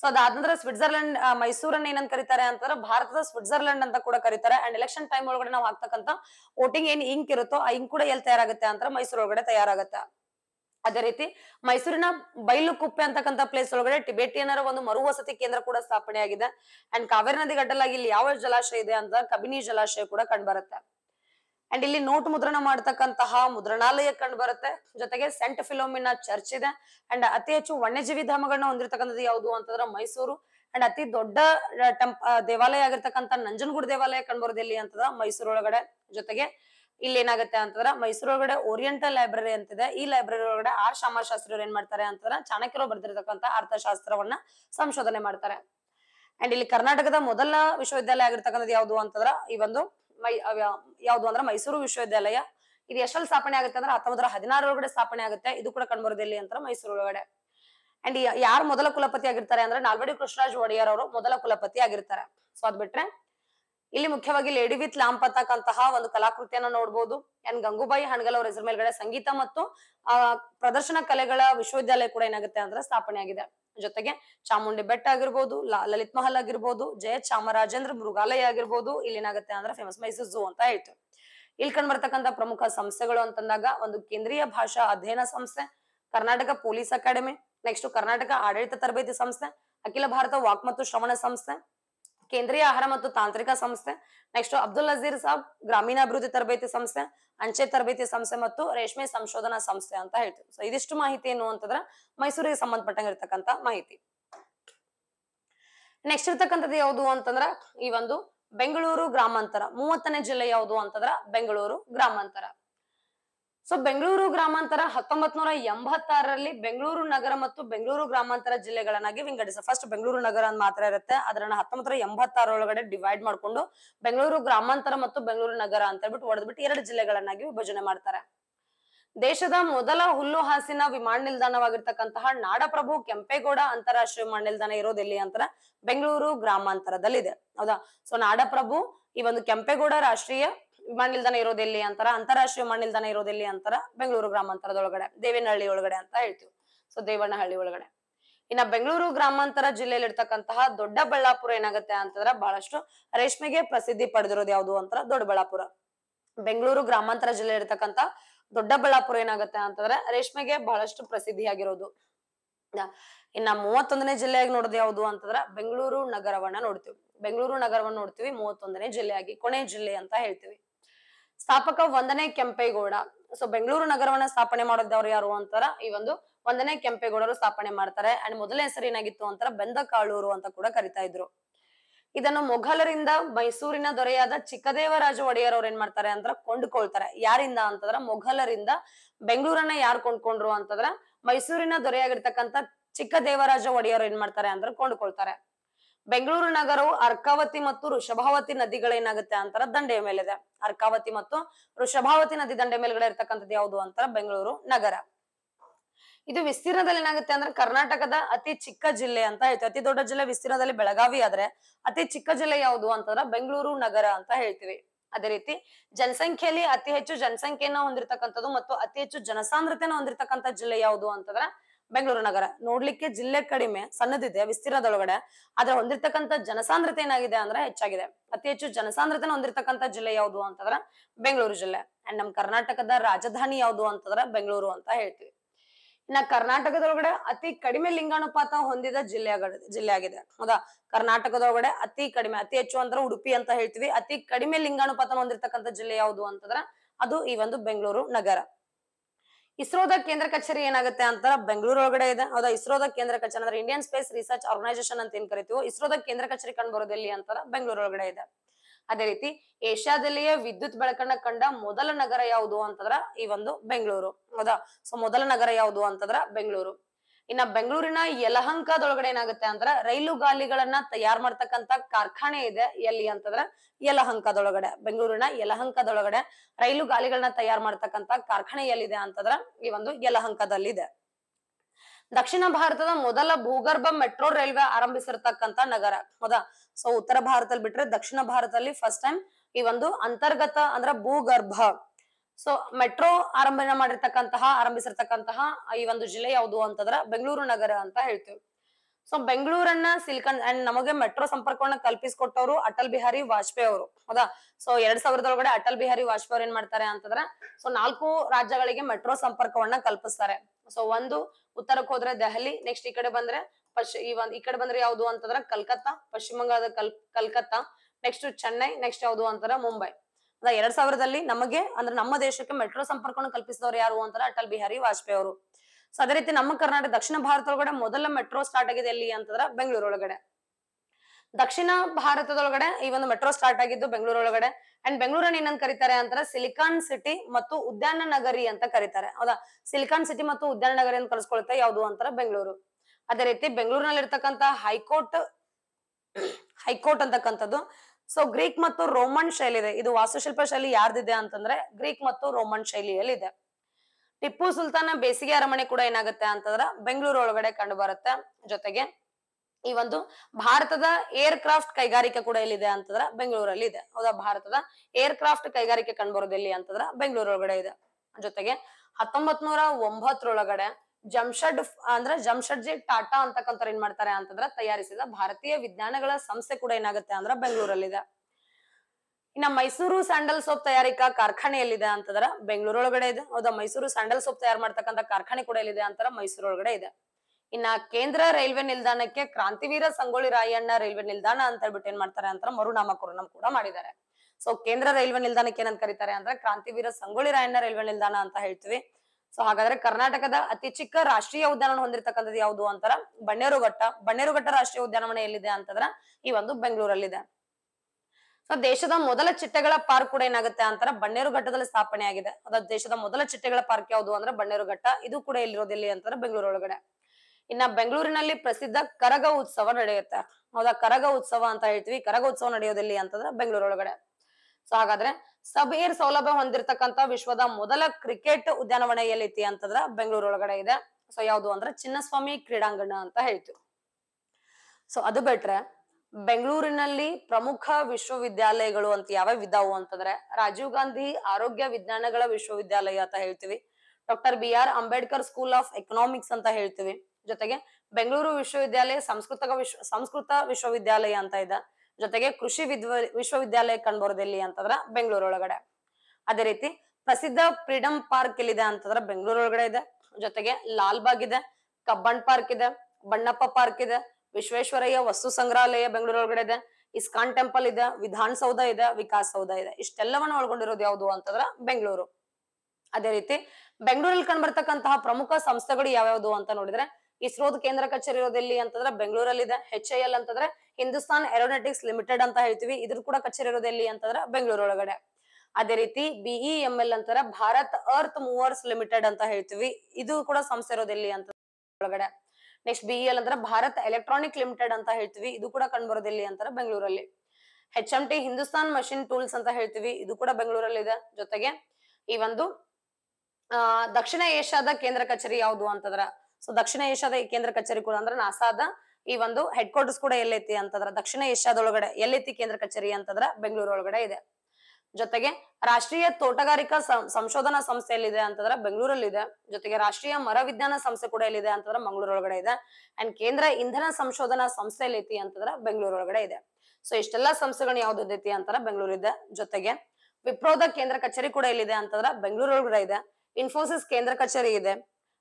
ಸೊ ಅದಾದ್ರ ಸ್ವಿಟ್ಜರ್ಲೆಂಡ್ ಮೈಸೂರನ್ನ ಏನಂತ ಕರೀತಾರೆ ಅಂತಂದ್ರೆ ಭಾರತದ ಸ್ವಿಟ್ಜರ್ಲೆಂಡ್ ಅಂತ ಕೂಡ ಕರೀತಾರೆ ಅಂಡ್ ಎಲೆಕ್ಷನ್ ಟೈಮ್ ಒಳಗಡೆ ನಾವು ಹಾಕ್ತಕ್ಕಂಥ ವೋಟಿಂಗ್ ಏನ್ ಇಂಕ್ ಇರುತ್ತೋ ಆ ಇಂಕ್ ಕೂಡ ಎಲ್ಲಿ ತಯಾರಾಗುತ್ತೆ ಅಂತ ಮೈಸೂರು ಒಳಗಡೆ ತಯಾರಾಗುತ್ತೆ ಅದೇ ರೀತಿ ಮೈಸೂರಿನ ಬೈಲು ಕುಪ್ಪೆ ಅಂತಕ್ಕಂಥ ಪ್ಲೇಸ್ ಒಳಗಡೆ ಟಿಬೆಟಿಯನರ ಒಂದು ಮರುವಸತಿ ಕೇಂದ್ರ ಕೂಡ ಸ್ಥಾಪನೆ ಆಗಿದೆ ಅಂಡ್ ಕಾವೇರಿ ನದಿ ಗಡ್ಡಲಾಗಿ ಇಲ್ಲಿ ಯಾವ ಜಲಾಶಯ ಇದೆ ಅಂತ ಕಬಿನಿ ಜಲಾಶಯ ಕೂಡ ಕಂಡು ಬರುತ್ತೆ ಅಂಡ್ ಇಲ್ಲಿ ನೋಟ್ ಮುದ್ರಣ ಮಾಡತಕ್ಕಂತಹ ಮುದ್ರಣಾಲಯ ಕಂಡು ಬರುತ್ತೆ ಜೊತೆಗೆ ಸೆಂಟ್ ಫಿಲೋಮಿನ ಚರ್ಚ್ ಇದೆ ಅಂಡ್ ಅತಿ ಹೆಚ್ಚು ವನ್ಯಜೀವಿ ಧಾಮಗಳನ್ನ ಹೊಂದಿರತಕ್ಕಂಥದ್ದು ಯಾವುದು ಅಂತಂದ್ರೆ ಮೈಸೂರು ಅಂಡ್ ಅತಿ ದೊಡ್ಡ ಟೆಂಪ್ ದೇವಾಲಯ ಆಗಿರ್ತಕ್ಕಂಥ ನಂಜನಗೂಡು ದೇವಾಲಯ ಕಂಡು ಇಲ್ಲಿ ಅಂತ ಮೈಸೂರು ಒಳಗಡೆ ಜೊತೆಗೆ ಇಲ್ಲಿ ಏನಾಗುತ್ತೆ ಅಂತಂದ್ರ ಮೈಸೂರು ಒಳಗಡೆ ಓರಿಯೆಂಟಲ್ ಲೈಬ್ರರಿ ಅಂತಿದೆ ಈ ಲೈಬ್ರರಿ ಒಳಗಡೆ ಆರ್ ಶಾಮಶಾಸ್ತ್ರಿ ಏನ್ ಮಾಡ್ತಾರೆ ಅಂತಂದ್ರ ಚಾಣಕ್ಯರು ಬರ್ದಿರತಕ್ಕಂತ ಅರ್ಥಶಾಸ್ತ್ರವನ್ನ ಸಂಶೋಧನೆ ಮಾಡ್ತಾರೆ ಅಂಡ್ ಇಲ್ಲಿ ಕರ್ನಾಟಕದ ಮೊದಲ ವಿಶ್ವವಿದ್ಯಾಲಯ ಆಗಿರ್ತಕ್ಕಂಥದ್ದು ಯಾವ್ದು ಅಂತಂದ್ರ ಈ ಒಂದು ಮೈ ಯಾವುದು ಅಂದ್ರ ಮೈಸೂರು ವಿಶ್ವವಿದ್ಯಾಲಯ ಇದು ಎಷ್ಟಲ್ ಸ್ಥಾಪನೆ ಆಗುತ್ತೆ ಅಂದ್ರೆ ಹತ್ತೊಂಬತ್ತರ ಹದಿನಾರು ಒಳಗಡೆ ಸ್ಥಾಪನೆ ಆಗುತ್ತೆ ಇದು ಕೂಡ ಇಲ್ಲಿ ಅಂತ ಮೈಸೂರು ಒಳಗಡೆ ಅಂಡ್ ಯಾರು ಮೊದಲ ಕುಲಪತಿ ಆಗಿರ್ತಾರೆ ಅಂದ್ರೆ ನಾಲ್ವಡಿ ಕೃಷ್ಣರಾಜ್ ಒಡೆಯರ್ ಅವರು ಮೊದಲ ಕುಲಪತಿ ಆಗಿರ್ತಾರೆ ಸೊ ಅದ್ ಬಿಟ್ರೆ ಇಲ್ಲಿ ಮುಖ್ಯವಾಗಿ ಲೇಡಿ ವಿತ್ ಲಾಂಪ್ ಅಂತಕ್ಕಂತಹ ಒಂದು ಕಲಾಕೃತಿಯನ್ನ ನೋಡಬಹುದು ಅಂಡ್ ಗಂಗೂಬಾಯಿ ಹಣಗಲ್ ಅವರ ಹೆಸರು ಮೇಲ್ಗಡೆ ಸಂಗೀತ ಮತ್ತು ಆ ಪ್ರದರ್ಶನ ಕಲೆಗಳ ವಿಶ್ವವಿದ್ಯಾಲಯ ಕೂಡ ಏನಾಗುತ್ತೆ ಅಂದ್ರೆ ಸ್ಥಾಪನೆ ಆಗಿದೆ ಜೊತೆಗೆ ಚಾಮುಂಡಿ ಬೆಟ್ಟ ಆಗಿರ್ಬೋದು ಲಲಿತ್ ಮಹಲ್ ಆಗಿರ್ಬೋದು ಜಯ ಚಾಮರಾಜೇಂದ್ರ ಮೃಗಾಲಯ ಆಗಿರ್ಬೋದು ಇಲ್ಲಿ ಏನಾಗುತ್ತೆ ಅಂದ್ರೆ ಫೇಮಸ್ ಮೈಸೂರು ಝೂ ಅಂತ ಹೇಳ್ತು ಇಲ್ಲಿ ಕಂಡು ಬರ್ತಕ್ಕಂಥ ಪ್ರಮುಖ ಸಂಸ್ಥೆಗಳು ಅಂತಂದಾಗ ಒಂದು ಕೇಂದ್ರೀಯ ಭಾಷಾ ಅಧ್ಯಯನ ಸಂಸ್ಥೆ Karnataka police academy next Karnataka ಆಡಳಿತ ತರಬೇತಿ ಸಂಸ್ಥೆ ಅಖಿಲ ಭಾರತ ವಾಕ್ ಮತ್ತು ಶ್ರವಣ ಸಂಸ್ಥೆ ಕೇಂದ್ರೀಯ ಆಹಾರ ಮತ್ತು ತಾಂತ್ರಿಕ ಸಂಸ್ಥೆ ನೆಕ್ಸ್ಟ್ ಅಬ್ದುಲ್ ನಜೀರ್ ಸಾಬ್ ಗ್ರಾಮೀಣಾಭಿವೃದ್ಧಿ ತರಬೇತಿ ಸಂಸ್ಥೆ ಅಂಚೆ ತರಬೇತಿ ಸಂಸ್ಥೆ ಮತ್ತು ರೇಷ್ಮೆ ಸಂಶೋಧನಾ ಸಂಸ್ಥೆ ಅಂತ ಹೇಳ್ತೀವಿ ಸೊ ಇದಿಷ್ಟು ಮಾಹಿತಿ ಏನು ಅಂತಂದ್ರೆ ಮೈಸೂರಿಗೆ ಸಂಬಂಧಪಟ್ಟಂಗೆ ಇರತಕ್ಕಂತ ಮಾಹಿತಿ ನೆಕ್ಸ್ಟ್ ಇರ್ತಕ್ಕಂಥದ್ದು ಯಾವುದು ಅಂತಂದ್ರ ಈ ಒಂದು ಬೆಂಗಳೂರು ಗ್ರಾಮಾಂತರ ಮೂವತ್ತನೇ ಜಿಲ್ಲೆ ಯಾವುದು ಅಂತಂದ್ರ ಬೆಂಗಳೂರು ಗ್ರಾಮಾಂತರ ಸೊ ಬೆಂಗಳೂರು ಗ್ರಾಮಾಂತರ ಹತ್ತೊಂಬತ್ ನೂರ ಎಂಬತ್ತಾರರಲ್ಲಿ ಬೆಂಗಳೂರು ನಗರ ಮತ್ತು ಬೆಂಗಳೂರು ಗ್ರಾಮಾಂತರ ಜಿಲ್ಲೆಗಳನ್ನಾಗಿ ವಿಂಗಡಿಸ ಫಸ್ಟ್ ಬೆಂಗಳೂರು ನಗರ ಅಂತ ಮಾತ್ರ ಇರುತ್ತೆ ಅದನ್ನ ಹತ್ತೊಂಬತ್ತರ ನೂರ ಡಿವೈಡ್ ಮಾಡ್ಕೊಂಡು ಬೆಂಗಳೂರು ಗ್ರಾಮಾಂತರ ಮತ್ತು ಬೆಂಗಳೂರು ನಗರ ಅಂತ ಹೇಳ್ಬಿಟ್ಟು ಹೊಡೆದ್ಬಿಟ್ಟು ಎರಡು ಜಿಲ್ಲೆಗಳನ್ನಾಗಿ ವಿಭಜನೆ ಮಾಡ್ತಾರೆ ದೇಶದ ಮೊದಲ ಹುಲ್ಲುಹಾಸಿನ ವಿಮಾನ ನಿಲ್ದಾಣವಾಗಿರ್ತಕ್ಕಂತಹ ನಾಡಪ್ರಭು ಕೆಂಪೇಗೌಡ ಅಂತಾರಾಷ್ಟ್ರೀಯ ವಿಮಾನ ನಿಲ್ದಾಣ ಇರೋದು ಎಲ್ಲಿ ಅಂತರ ಬೆಂಗಳೂರು ಗ್ರಾಮಾಂತರದಲ್ಲಿದೆ ಹೌದಾ ಸೊ ನಾಡಪ್ರಭು ಈ ಒಂದು ಕೆಂಪೇಗೌಡ ರಾಷ್ಟ್ರೀಯ ನಿಲ್ದಾಣ ಎಲ್ಲಿ ಅಂತಾರ ಅಂತಾರಾಷ್ಟ್ರೀಯ ನಿಲ್ದಾಣ ಎಲ್ಲಿ ಅಂತಾರ ಬೆಂಗಳೂರು ಗ್ರಾಮಾಂತರದೊಳಗಡೆ ದೇವನಹಳ್ಳಿ ಒಳಗಡೆ ಅಂತ ಹೇಳ್ತೀವಿ ಸೊ ದೇವನಹಳ್ಳಿ ಒಳಗಡೆ ಇನ್ನ ಬೆಂಗಳೂರು ಗ್ರಾಮಾಂತರ ಜಿಲ್ಲೆಯಲ್ಲಿ ಇರ್ತಕ್ಕಂತಹ ದೊಡ್ಡಬಳ್ಳಾಪುರ ಏನಾಗುತ್ತೆ ಅಂತಂದ್ರೆ ಬಹಳಷ್ಟು ರೇಷ್ಮೆಗೆ ಪ್ರಸಿದ್ಧಿ ಪಡೆದಿರೋದು ಯಾವುದು ಅಂತಾರ ದೊಡ್ಡಬಳ್ಳಾಪುರ ಬೆಂಗಳೂರು ಗ್ರಾಮಾಂತರ ಜಿಲ್ಲೆ ಇರ್ತಕ್ಕಂತ ದೊಡ್ಡಬಳ್ಳಾಪುರ ಏನಾಗುತ್ತೆ ಅಂತಂದ್ರೆ ರೇಷ್ಮೆಗೆ ಬಹಳಷ್ಟು ಪ್ರಸಿದ್ಧಿಯಾಗಿರೋದು ಇನ್ನ ಮೂವತ್ತೊಂದನೇ ಜಿಲ್ಲೆಯಾಗಿ ನೋಡೋದು ಯಾವುದು ಅಂತಂದ್ರ ಬೆಂಗಳೂರು ನಗರವನ್ನ ನೋಡ್ತೀವಿ ಬೆಂಗಳೂರು ನಗರವನ್ನ ನೋಡ್ತೀವಿ ಮೂವತ್ತೊಂದನೇ ಜಿಲ್ಲೆಯಾಗಿ ಕೊನೆ ಜಿಲ್ಲೆ ಅಂತ ಹೇಳ್ತೀವಿ ಸ್ಥಾಪಕ ಒಂದನೇ ಕೆಂಪೇಗೌಡ ಸೊ ಬೆಂಗಳೂರು ನಗರವನ್ನ ಸ್ಥಾಪನೆ ಮಾಡೋದವ್ರು ಯಾರು ಅಂತಾರ ಈ ಒಂದು ಒಂದನೇ ಕೆಂಪೇಗೌಡರು ಸ್ಥಾಪನೆ ಮಾಡ್ತಾರೆ ಅಂಡ್ ಮೊದಲ ಹೆಸರು ಏನಾಗಿತ್ತು ಅಂತಾರ ಬೆಂದಕಾಳೂರು ಅಂತ ಕೂಡ ಕರಿತಾ ಇದ್ರು ಇದನ್ನು ಮೊಘಲರಿಂದ ಮೈಸೂರಿನ ದೊರೆಯಾದ ಚಿಕ್ಕದೇವರಾಜ ಒಡೆಯರ್ ಅವ್ರು ಏನ್ ಮಾಡ್ತಾರೆ ಅಂದ್ರ ಕೊಂಡ್ಕೊಳ್ತಾರೆ ಯಾರಿಂದ ಅಂತಂದ್ರ ಮೊಘಲರಿಂದ ಬೆಂಗಳೂರನ್ನ ಯಾರು ಕೊಂಡ್ಕೊಂಡ್ರು ಅಂತಂದ್ರ ಮೈಸೂರಿನ ದೊರೆಯಾಗಿರ್ತಕ್ಕಂಥ ಚಿಕ್ಕದೇವರಾಜ ಒಡೆಯರ್ ಏನ್ ಮಾಡ್ತಾರೆ ಅಂದ್ರೆ ಕೊಂಡ್ಕೊಳ್ತಾರೆ ಬೆಂಗಳೂರು ನಗರವು ಅರ್ಕಾವತಿ ಮತ್ತು ವೃಷಭಾವತಿ ನದಿಗಳೇನಾಗುತ್ತೆ ಅಂತಾರ ದಂಡೆಯ ಮೇಲಿದೆ ಅರ್ಕಾವತಿ ಮತ್ತು ಋಷಭಾವತಿ ನದಿ ದಂಡೆ ಮೇಲ್ಗಡೆ ಇರ್ತಕ್ಕಂಥದ್ದು ಯಾವುದು ಅಂತಾರ ಬೆಂಗಳೂರು ನಗರ ಇದು ವಿಸ್ತೀರ್ಣದಲ್ಲಿ ಏನಾಗುತ್ತೆ ಅಂದ್ರೆ ಕರ್ನಾಟಕದ ಅತಿ ಚಿಕ್ಕ ಜಿಲ್ಲೆ ಅಂತ ಹೇಳ್ತೀವಿ ಅತಿ ದೊಡ್ಡ ಜಿಲ್ಲೆ ವಿಸ್ತೀರ್ಣದಲ್ಲಿ ಬೆಳಗಾವಿ ಆದ್ರೆ ಅತಿ ಚಿಕ್ಕ ಜಿಲ್ಲೆ ಯಾವುದು ಅಂತಂದ್ರೆ ಬೆಂಗಳೂರು ನಗರ ಅಂತ ಹೇಳ್ತೀವಿ ಅದೇ ರೀತಿ ಜನಸಂಖ್ಯೆಯಲ್ಲಿ ಅತಿ ಹೆಚ್ಚು ಜನಸಂಖ್ಯೆಯನ್ನ ಹೊಂದಿರತಕ್ಕಂಥದ್ದು ಮತ್ತು ಅತಿ ಹೆಚ್ಚು ಜನಸಾಂದ್ರತೆಯನ್ನು ಹೊಂದಿರತಕ್ಕಂಥ ಜಿಲ್ಲೆ ಯಾವುದು ಅಂತಂದ್ರೆ ಬೆಂಗಳೂರು ನಗರ ನೋಡ್ಲಿಕ್ಕೆ ಜಿಲ್ಲೆ ಕಡಿಮೆ ಸಣ್ಣದಿದೆ ವಿಸ್ತೀರ್ಣದೊಳಗಡೆ ಆದ್ರೆ ಹೊಂದಿರ್ತಕ್ಕಂತ ಜನಸಾಂದ್ರತೆ ಏನಾಗಿದೆ ಅಂದ್ರೆ ಹೆಚ್ಚಾಗಿದೆ ಅತಿ ಹೆಚ್ಚು ಜನಸಾಂದ್ರತೆ ಹೊಂದಿರತಕ್ಕಂಥ ಜಿಲ್ಲೆ ಯಾವುದು ಅಂತಂದ್ರೆ ಬೆಂಗಳೂರು ಜಿಲ್ಲೆ ಅಂಡ್ ನಮ್ ಕರ್ನಾಟಕದ ರಾಜಧಾನಿ ಯಾವುದು ಅಂತಂದ್ರೆ ಬೆಂಗಳೂರು ಅಂತ ಹೇಳ್ತೀವಿ ಇನ್ನ ಕರ್ನಾಟಕದೊಳಗಡೆ ಅತಿ ಕಡಿಮೆ ಲಿಂಗಾನುಪಾತ ಹೊಂದಿದ ಜಿಲ್ಲೆ ಜಿಲ್ಲೆ ಆಗಿದೆ ಹೌದಾ ಕರ್ನಾಟಕದೊಳಗಡೆ ಅತಿ ಕಡಿಮೆ ಅತಿ ಹೆಚ್ಚು ಅಂದ್ರೆ ಉಡುಪಿ ಅಂತ ಹೇಳ್ತೀವಿ ಅತಿ ಕಡಿಮೆ ಲಿಂಗಾನುಪಾತ ಹೊಂದಿರತಕ್ಕಂಥ ಜಿಲ್ಲೆ ಯಾವುದು ಅಂತಂದ್ರೆ ಅದು ಈ ಒಂದು ಬೆಂಗಳೂರು ನಗರ ಇಸ್ರೋದ ಕೇಂದ್ರ ಕಚೇರಿ ಏನಾಗುತ್ತೆ ಅಂತ ಬೆಂಗಳೂರು ಒಳಗಡೆ ಇದೆ ಹೌದಾ ಇಸ್ರೋದ ಕೇಂದ್ರ ಕಚೇರಿ ಅಂದ್ರೆ ಇಂಡಿಯನ್ ಸ್ಪೇಸ್ ರಿಸರ್ಚ್ ಆರ್ಗನೈಸೇಷನ್ ಅಂತ ಏನ್ ಕರಿತೀವಿ ಇಸ್ರೋದ ಕೇಂದ್ರ ಕಚೇರಿ ಕಂಡು ಎಲ್ಲಿ ಅಂತ ಬೆಂಗಳೂರು ಒಳಗಡೆ ಇದೆ ಅದೇ ರೀತಿ ಏಷ್ಯಾದಲ್ಲಿಯೇ ವಿದ್ಯುತ್ ಬೆಳಕನ್ನ ಕಂಡ ಮೊದಲ ನಗರ ಯಾವುದು ಅಂತಂದ್ರ ಈ ಒಂದು ಬೆಂಗಳೂರು ಹೌದಾ ಸೊ ಮೊದಲ ನಗರ ಯಾವುದು ಅಂತಂದ್ರ ಬೆಂಗಳೂರು ಇನ್ನ ಬೆಂಗಳೂರಿನ ಯಲಹಂಕದೊಳಗಡೆ ಏನಾಗುತ್ತೆ ಅಂದ್ರ ಗಾಲಿಗಳನ್ನ ತಯಾರು ಮಾಡ್ತಕ್ಕಂತ ಕಾರ್ಖಾನೆ ಇದೆ ಎಲ್ಲಿ ಅಂತಂದ್ರ ಯಲಹಂಕದೊಳಗಡೆ ಬೆಂಗಳೂರಿನ ಯಲಹಂಕದೊಳಗಡೆ ರೈಲು ಗಾಲಿಗಳನ್ನ ತಯಾರ್ ಮಾಡ್ತಕ್ಕಂತ ಕಾರ್ಖಾನೆ ಎಲ್ಲಿದೆ ಅಂತಂದ್ರ ಈ ಒಂದು ಯಲಹಂಕದಲ್ಲಿದೆ ದಕ್ಷಿಣ ಭಾರತದ ಮೊದಲ ಭೂಗರ್ಭ ಮೆಟ್ರೋ ರೈಲ್ವೆ ಆರಂಭಿಸಿರ್ತಕ್ಕಂತ ನಗರ ಹೌದಾ ಸೊ ಉತ್ತರ ಭಾರತದಲ್ಲಿ ಬಿಟ್ರೆ ದಕ್ಷಿಣ ಭಾರತದಲ್ಲಿ ಫಸ್ಟ್ ಟೈಮ್ ಈ ಒಂದು ಅಂತರ್ಗತ ಅಂದ್ರ ಭೂಗರ್ಭ ಸೊ ಮೆಟ್ರೋ ಆರಂಭ ಮಾಡಿರ್ತಕ್ಕಂತಹ ಆರಂಭಿಸಿರ್ತಕ್ಕಂತಹ ಈ ಒಂದು ಜಿಲ್ಲೆ ಯಾವುದು ಅಂತಂದ್ರ ಬೆಂಗಳೂರು ನಗರ ಅಂತ ಹೇಳ್ತೇವೆ ಸೊ ಬೆಂಗಳೂರನ್ನ ಸಿಲ್ಕನ್ ಅಂಡ್ ನಮಗೆ ಮೆಟ್ರೋ ಸಂಪರ್ಕವನ್ನ ಕಲ್ಪಿಸಿಕೊಟ್ಟವರು ಅಟಲ್ ಬಿಹಾರಿ ವಾಜಪೇಯಿ ಅವರು ಹೌದಾ ಸೊ ಎರಡ್ ಸಾವಿರದ ಒಳಗಡೆ ಅಟಲ್ ಬಿಹಾರಿ ವಾಜಪೇಯಿ ಅವ್ರು ಏನ್ ಮಾಡ್ತಾರೆ ಅಂತಂದ್ರೆ ಸೊ ನಾಲ್ಕು ರಾಜ್ಯಗಳಿಗೆ ಮೆಟ್ರೋ ಸಂಪರ್ಕವನ್ನ ಕಲ್ಪಿಸ್ತಾರೆ ಸೊ ಒಂದು ಉತ್ತರಕ್ಕೆ ಹೋದ್ರೆ ದೆಹಲಿ ನೆಕ್ಸ್ಟ್ ಈ ಕಡೆ ಬಂದ್ರೆ ಪಶ್ಚಿ ಈ ಕಡೆ ಬಂದ್ರೆ ಯಾವ್ದು ಅಂತಂದ್ರೆ ಕಲ್ಕತ್ತಾ ಪಶ್ಚಿಮ ಬಂಗಾಳದ ಕಲ್ ಕಲ್ಕತ್ತಾ ನೆಕ್ಸ್ಟ್ ಚೆನ್ನೈ ನೆಕ್ಸ್ಟ್ ಯಾವ್ದು ಅಂತಾರ ಮುಂಬೈ ಅದ ಎರಡ್ ಸಾವಿರದಲ್ಲಿ ನಮಗೆ ಅಂದ್ರೆ ನಮ್ಮ ದೇಶಕ್ಕೆ ಮೆಟ್ರೋ ಸಂಪರ್ಕವನ್ನು ಕಲ್ಪಿಸಿದವರು ಯಾರು ಅಂತಾರೆ ಅಟಲ್ ಬಿಹಾರಿ ವಾಜಪೇಯಿ ಅವರು ಸೊ ಅದೇ ರೀತಿ ನಮ್ಮ ಕರ್ನಾಟಕ ದಕ್ಷಿಣ ಭಾರತದೊಳಗಡೆ ಮೊದಲ ಮೆಟ್ರೋ ಸ್ಟಾರ್ಟ್ ಆಗಿದೆ ಎಲ್ಲಿ ಅಂತಂದ್ರ ಬೆಂಗಳೂರು ಒಳಗಡೆ ದಕ್ಷಿಣ ಭಾರತದೊಳಗಡೆ ಈ ಒಂದು ಮೆಟ್ರೋ ಸ್ಟಾರ್ಟ್ ಆಗಿದ್ದು ಬೆಂಗಳೂರು ಒಳಗಡೆ ಅಂಡ್ ಬೆಂಗಳೂರನ್ನ ಏನಂತ ಕರೀತಾರೆ ಅಂತಂದ್ರೆ ಸಿಲಿಕಾನ್ ಸಿಟಿ ಮತ್ತು ಉದ್ಯಾನ ನಗರಿ ಅಂತ ಕರೀತಾರೆ ಹೌದಾ ಸಿಲಿಕಾನ್ ಸಿಟಿ ಮತ್ತು ಉದ್ಯಾನ ನಗರಿ ಅಂತ ಕಳ್ಸ್ಕೊಳುತ್ತೆ ಯಾವ್ದು ಅಂತಾರೆ ಬೆಂಗಳೂರು ಅದೇ ರೀತಿ ಬೆಂಗಳೂರಿನಲ್ಲಿ ಹೈಕೋರ್ಟ್ ಹೈಕೋರ್ಟ್ ಅಂತಕ್ಕಂಥದ್ದು ಸೊ ಗ್ರೀಕ್ ಮತ್ತು ರೋಮನ್ ಶೈಲಿ ಇದೆ ಇದು ವಾಸ್ತುಶಿಲ್ಪ ಶೈಲಿ ಯಾರ್ದಿದೆ ಅಂತಂದ್ರೆ ಗ್ರೀಕ್ ಮತ್ತು ರೋಮನ್ ಶೈಲಿಯಲ್ಲಿ ಇದೆ ಟಿಪ್ಪು ಸುಲ್ತಾನ ಬೇಸಿಗೆ ಅರಮನೆ ಕೂಡ ಏನಾಗುತ್ತೆ ಅಂತಂದ್ರೆ ಬೆಂಗಳೂರು ಒಳಗಡೆ ಕಂಡು ಬರುತ್ತೆ ಜೊತೆಗೆ ಈ ಒಂದು ಭಾರತದ ಏರ್ ಕ್ರಾಫ್ಟ್ ಕೈಗಾರಿಕೆ ಕೂಡ ಎಲ್ಲಿದೆ ಅಂತಂದ್ರೆ ಬೆಂಗಳೂರಲ್ಲಿ ಇದೆ ಹೌದಾ ಭಾರತದ ಏರ್ ಕ್ರಾಫ್ಟ್ ಕೈಗಾರಿಕೆ ಕಂಡು ಬರೋದೆಲ್ಲಿ ಅಂತಂದ್ರೆ ಅಂತಂದ್ರ ಬೆಂಗಳೂರು ಒಳಗಡೆ ಇದೆ ಜೊತೆಗೆ ಹತ್ತೊಂಬತ್ ನೂರ ಒಂಬತ್ತರೊಳಗಡೆ ಜಮ್ಷಡ್ ಅಂದ್ರೆ ಜಿ ಟಾಟಾ ಅಂತಕ್ಕಂಥವ್ರು ಏನ್ ಮಾಡ್ತಾರೆ ಅಂತಂದ್ರ ತಯಾರಿಸಿದ ಭಾರತೀಯ ವಿಜ್ಞಾನಗಳ ಸಂಸ್ಥೆ ಕೂಡ ಏನಾಗುತ್ತೆ ಅಂದ್ರ ಬೆಂಗಳೂರಲ್ಲಿದೆ ಇನ್ನ ಮೈಸೂರು ಸ್ಯಾಂಡಲ್ ಸೋಪ್ ತಯಾರಿಕಾ ಕಾರ್ಖಾನೆಯಲ್ಲಿದೆ ಅಂತಂದ್ರ ಬೆಂಗಳೂರು ಒಳಗಡೆ ಇದೆ ಹೌದಾ ಮೈಸೂರು ಸ್ಯಾಂಡಲ್ ಸೋಪ್ ತಯಾರು ಮಾಡ್ತಕ್ಕಂತ ಕಾರ್ಖಾನೆ ಕೂಡ ಎಲ್ಲಿದೆ ಅಂತಾರ ಮೈಸೂರು ಒಳಗಡೆ ಇದೆ ಇನ್ನ ಕೇಂದ್ರ ರೈಲ್ವೆ ನಿಲ್ದಾಣಕ್ಕೆ ಕ್ರಾಂತಿವೀರ ಸಂಗೊಳ್ಳಿ ರಾಯಣ್ಣ ರೈಲ್ವೆ ನಿಲ್ದಾಣ ಅಂತ ಹೇಳ್ಬಿಟ್ಟು ಏನ್ ಮಾಡ್ತಾರೆ ಅಂತ ಮರುನಾಮಕರಣ ಕೂಡ ಮಾಡಿದ್ದಾರೆ ಸೊ ಕೇಂದ್ರ ರೈಲ್ವೆ ನಿಲ್ದಾಣಕ್ಕೆ ಏನಂತ ಕರೀತಾರೆ ಅಂದ್ರೆ ಕ್ರಾಂತಿವೀರ ಸಂಗೊಳ್ಳಿ ರಾಯಣ್ಣ ರೈಲ್ವೆ ನಿಲ್ದಾಣ ಅಂತ ಹೇಳ್ತೀವಿ ಸೊ ಹಾಗಾದ್ರೆ ಕರ್ನಾಟಕದ ಅತಿ ಚಿಕ್ಕ ರಾಷ್ಟ್ರೀಯ ಉದ್ಯಾನವನ ಹೊಂದಿರತಕ್ಕಂಥದ್ದು ಯಾವುದು ಅಂತಾರ ಬಣ್ಣೇರುಘಟ್ಟ ಬಣ್ಣೇರುಘಟ್ಟ ರಾಷ್ಟ್ರೀಯ ಉದ್ಯಾನವನ ಎಲ್ಲಿದೆ ಅಂತಂದ್ರ ಈ ಒಂದು ಬೆಂಗಳೂರಲ್ಲಿದೆ ಸೊ ದೇಶದ ಮೊದಲ ಚಿಟ್ಟೆಗಳ ಪಾರ್ಕ್ ಕೂಡ ಏನಾಗುತ್ತೆ ಅಂತಾರ ಬಣ್ಣೇರುಘಟ್ಟದಲ್ಲಿ ಸ್ಥಾಪನೆ ಆಗಿದೆ ಅದ ದೇಶದ ಮೊದಲ ಚಿಟ್ಟೆಗಳ ಪಾರ್ಕ್ ಯಾವುದು ಅಂದ್ರೆ ಬಣ್ಣೇರುಘಟ್ಟ ಇದು ಕೂಡ ಎಲ್ಲಿರೋದಿಲ್ಲಿ ಅಂತಂದ್ರೆ ಬೆಂಗಳೂರೊಳಗಡೆ ಇನ್ನ ಬೆಂಗಳೂರಿನಲ್ಲಿ ಪ್ರಸಿದ್ಧ ಕರಗ ಉತ್ಸವ ನಡೆಯುತ್ತೆ ಹೌದಾ ಕರಗ ಉತ್ಸವ ಅಂತ ಹೇಳ್ತೀವಿ ಕರಗ ಉತ್ಸವ ನಡೆಯೋದಿಲ್ಲಿ ಅಂತಂದ್ರೆ ಬೆಂಗಳೂರೊಳಗಡೆ ಸೊ ಹಾಗಾದ್ರೆ ಸಬೀರ್ ಸೌಲಭ್ಯ ಹೊಂದಿರತಕ್ಕಂತ ವಿಶ್ವದ ಮೊದಲ ಕ್ರಿಕೆಟ್ ಉದ್ಯಾನವನ ಎಲ್ಲೈತಿ ಅಂತಂದ್ರ ಬೆಂಗಳೂರು ಒಳಗಡೆ ಇದೆ ಸೊ ಯಾವ್ದು ಅಂದ್ರೆ ಚಿನ್ನಸ್ವಾಮಿ ಕ್ರೀಡಾಂಗಣ ಅಂತ ಹೇಳ್ತೀವಿ ಸೊ ಅದು ಬಿಟ್ರೆ ಬೆಂಗಳೂರಿನಲ್ಲಿ ಪ್ರಮುಖ ವಿಶ್ವವಿದ್ಯಾಲಯಗಳು ಅಂತ ಯಾವ್ಯಾವ ಇದಾವು ಅಂತಂದ್ರೆ ರಾಜೀವ್ ಗಾಂಧಿ ಆರೋಗ್ಯ ವಿಜ್ಞಾನಗಳ ವಿಶ್ವವಿದ್ಯಾಲಯ ಅಂತ ಹೇಳ್ತೀವಿ doctor B R Ambedkar school of economics ಅಂತ ಹೇಳ್ತೀವಿ ಜೊತೆಗೆ ಬೆಂಗಳೂರು ವಿಶ್ವವಿದ್ಯಾಲಯ ಸಂಸ್ಕೃತ ವಿಶ್ವ ಸಂಸ್ಕೃತ ವಿಶ್ವವಿದ್ಯಾಲಯ ಅಂತ ಇದೆ ಜೊತೆಗೆ ಕೃಷಿ ವಿದ್ವ ವಿಶ್ವವಿದ್ಯಾಲಯ ಕಂಡು ಎಲ್ಲಿ ಅಂತಂದ್ರ ಬೆಂಗಳೂರು ಒಳಗಡೆ ಅದೇ ರೀತಿ ಪ್ರಸಿದ್ಧ ಫ್ರೀಡಂ ಪಾರ್ಕ್ ಎಲ್ಲಿದೆ ಅಂತಂದ್ರ ಬೆಂಗಳೂರು ಒಳಗಡೆ ಇದೆ ಜೊತೆಗೆ ಲಾಲ್ಬಾಗ್ ಇದೆ ಕಬ್ಬನ್ ಪಾರ್ಕ್ ಇದೆ ಬಣ್ಣಪ್ಪ ಪಾರ್ಕ್ ಇದೆ ವಿಶ್ವೇಶ್ವರಯ್ಯ ವಸ್ತು ಸಂಗ್ರಹಾಲಯ ಬೆಂಗಳೂರು ಒಳಗಡೆ ಇದೆ ಇಸ್ಕಾನ್ ಟೆಂಪಲ್ ಇದೆ ವಿಧಾನಸೌಧ ಇದೆ ವಿಕಾಸ್ ಸೌಧ ಇದೆ ಇಷ್ಟೆಲ್ಲವನ್ನು ಒಳಗೊಂಡಿರೋದು ಯಾವುದು ಅಂತಂದ್ರ ಬೆಂಗಳೂರು ಅದೇ ರೀತಿ ಬೆಂಗಳೂರಲ್ಲಿ ಕಂಡು ಬರ್ತಕ್ಕಂತಹ ಪ್ರಮುಖ ಸಂಸ್ಥೆಗಳು ಯಾವ್ಯಾವ್ದು ಅಂತ ನೋಡಿದ್ರೆ ಇಸ್ರೋದ್ ಕೇಂದ್ರ ಕಚೇರಿ ಇರೋದೆಲ್ಲಿ ಅಂತಂದ್ರೆ ಬೆಂಗಳೂರಲ್ಲಿ ಇದೆ ಹೆಚ್ ಐ ಎಲ್ ಅಂತಂದ್ರೆ ಹಿಂದೂಸ್ತಾನ್ ಏರೋನಾಟಿಕ್ಸ್ ಲಿಮಿಟೆಡ್ ಅಂತ ಹೇಳ್ತೀವಿ ಇದ್ರ ಕೂಡ ಕಚೇರಿ ಇರೋದಲ್ಲಿ ಅಂತಂದ್ರೆ ಬೆಂಗಳೂರು ಒಳಗಡೆ ಅದೇ ರೀತಿ ಬಿಇ ಎಂ e ಎಲ್ ಅಂತಾರೆ ಭಾರತ್ ಅರ್ತ್ ಮೂವರ್ಸ್ ಲಿಮಿಟೆಡ್ ಅಂತ ಹೇಳ್ತೀವಿ ಇದು ಕೂಡ ಸಂಸ್ಥೆ ಇರೋದೆಲ್ಲಿ ಅಂತ ಒಳಗಡೆ ನೆಕ್ಸ್ಟ್ ಬಿಇ ಎಲ್ e ಅಂದ್ರೆ ಭಾರತ್ ಎಲೆಕ್ಟ್ರಾನಿಕ್ ಲಿಮಿಟೆಡ್ ಅಂತ ಹೇಳ್ತೀವಿ ಇದು ಕೂಡ ಕಂಡುಬರೋದೆಲ್ಲಿ ಅಂತಾರೆ ಬೆಂಗಳೂರಲ್ಲಿ H M T Hindustan machine tools ಅಂತ ಹೇಳ್ತೀವಿ ಇದು ಕೂಡ ಬೆಂಗಳೂರಲ್ಲಿ ಇದೆ ಜೊತೆಗೆ ಈ ಒಂದು ದಕ್ಷಿಣ ಏಷ್ಯಾದ ಕೇಂದ್ರ ಕಚೇರಿ ಯಾವುದು ಅಂತಂದ್ರ ಸೊ ದಕ್ಷಿಣ ಏಷ್ಯಾದ ಈ ಕೇಂದ್ರ ಕಚೇರಿ ಕೂಡ ಅಂದ್ರೆ ನಾಸಾದ ಈ ಒಂದು ಹೆಡ್ ಕ್ವಾರ್ಟರ್ಸ್ ಕೂಡ ಎಲ್ಲೈತಿ ಅಂತಂದ್ರೆ ದಕ್ಷಿಣ ಏಷ್ಯಾದೊಳಗಡೆ ಎಲ್ಲೈತಿ ಕೇಂದ್ರ ಕಚೇರಿ ಅಂತಂದ್ರೆ ಬೆಂಗಳೂರು ಒಳಗಡೆ ಇದೆ ಜೊತೆಗೆ ರಾಷ್ಟ್ರೀಯ ತೋಟಗಾರಿಕಾ ಸಂಶೋಧನಾ ಸಂಸ್ಥೆ ಎಲ್ಲಿದೆ ಅಂತಂದ್ರೆ ಬೆಂಗಳೂರಲ್ಲಿ ಇದೆ ಜೊತೆಗೆ ರಾಷ್ಟ್ರೀಯ ಮರ ವಿಜ್ಞಾನ ಸಂಸ್ಥೆ ಕೂಡ ಎಲ್ಲಿದೆ ಅಂತಂದ್ರೆ ಮಂಗಳೂರು ಒಳಗಡೆ ಇದೆ ಅಂಡ್ ಕೇಂದ್ರ ಇಂಧನ ಸಂಶೋಧನಾ ಸಂಸ್ಥೆ ಎಲ್ಲೈತಿ ಅಂತಂದ್ರೆ ಬೆಂಗಳೂರೊಳಗಡೆ ಇದೆ ಸೊ ಇಷ್ಟೆಲ್ಲಾ ಸಂಸ್ಥೆಗಳು ಯಾವ್ದೈತಿ ಅಂತಂದ್ರೆ ಬೆಂಗಳೂರು ಇದೆ ಜೊತೆಗೆ ವಿಪ್ರೋದ ಕೇಂದ್ರ ಕಚೇರಿ ಕೂಡ ಎಲ್ಲಿದೆ ಅಂತಂದ್ರೆ ಬೆಂಗಳೂರು ಒಳಗಡೆ ಇದೆ ಇನ್ಫೋಸಿಸ್ ಕೇಂದ್ರ ಕಚೇರಿ ಇದೆ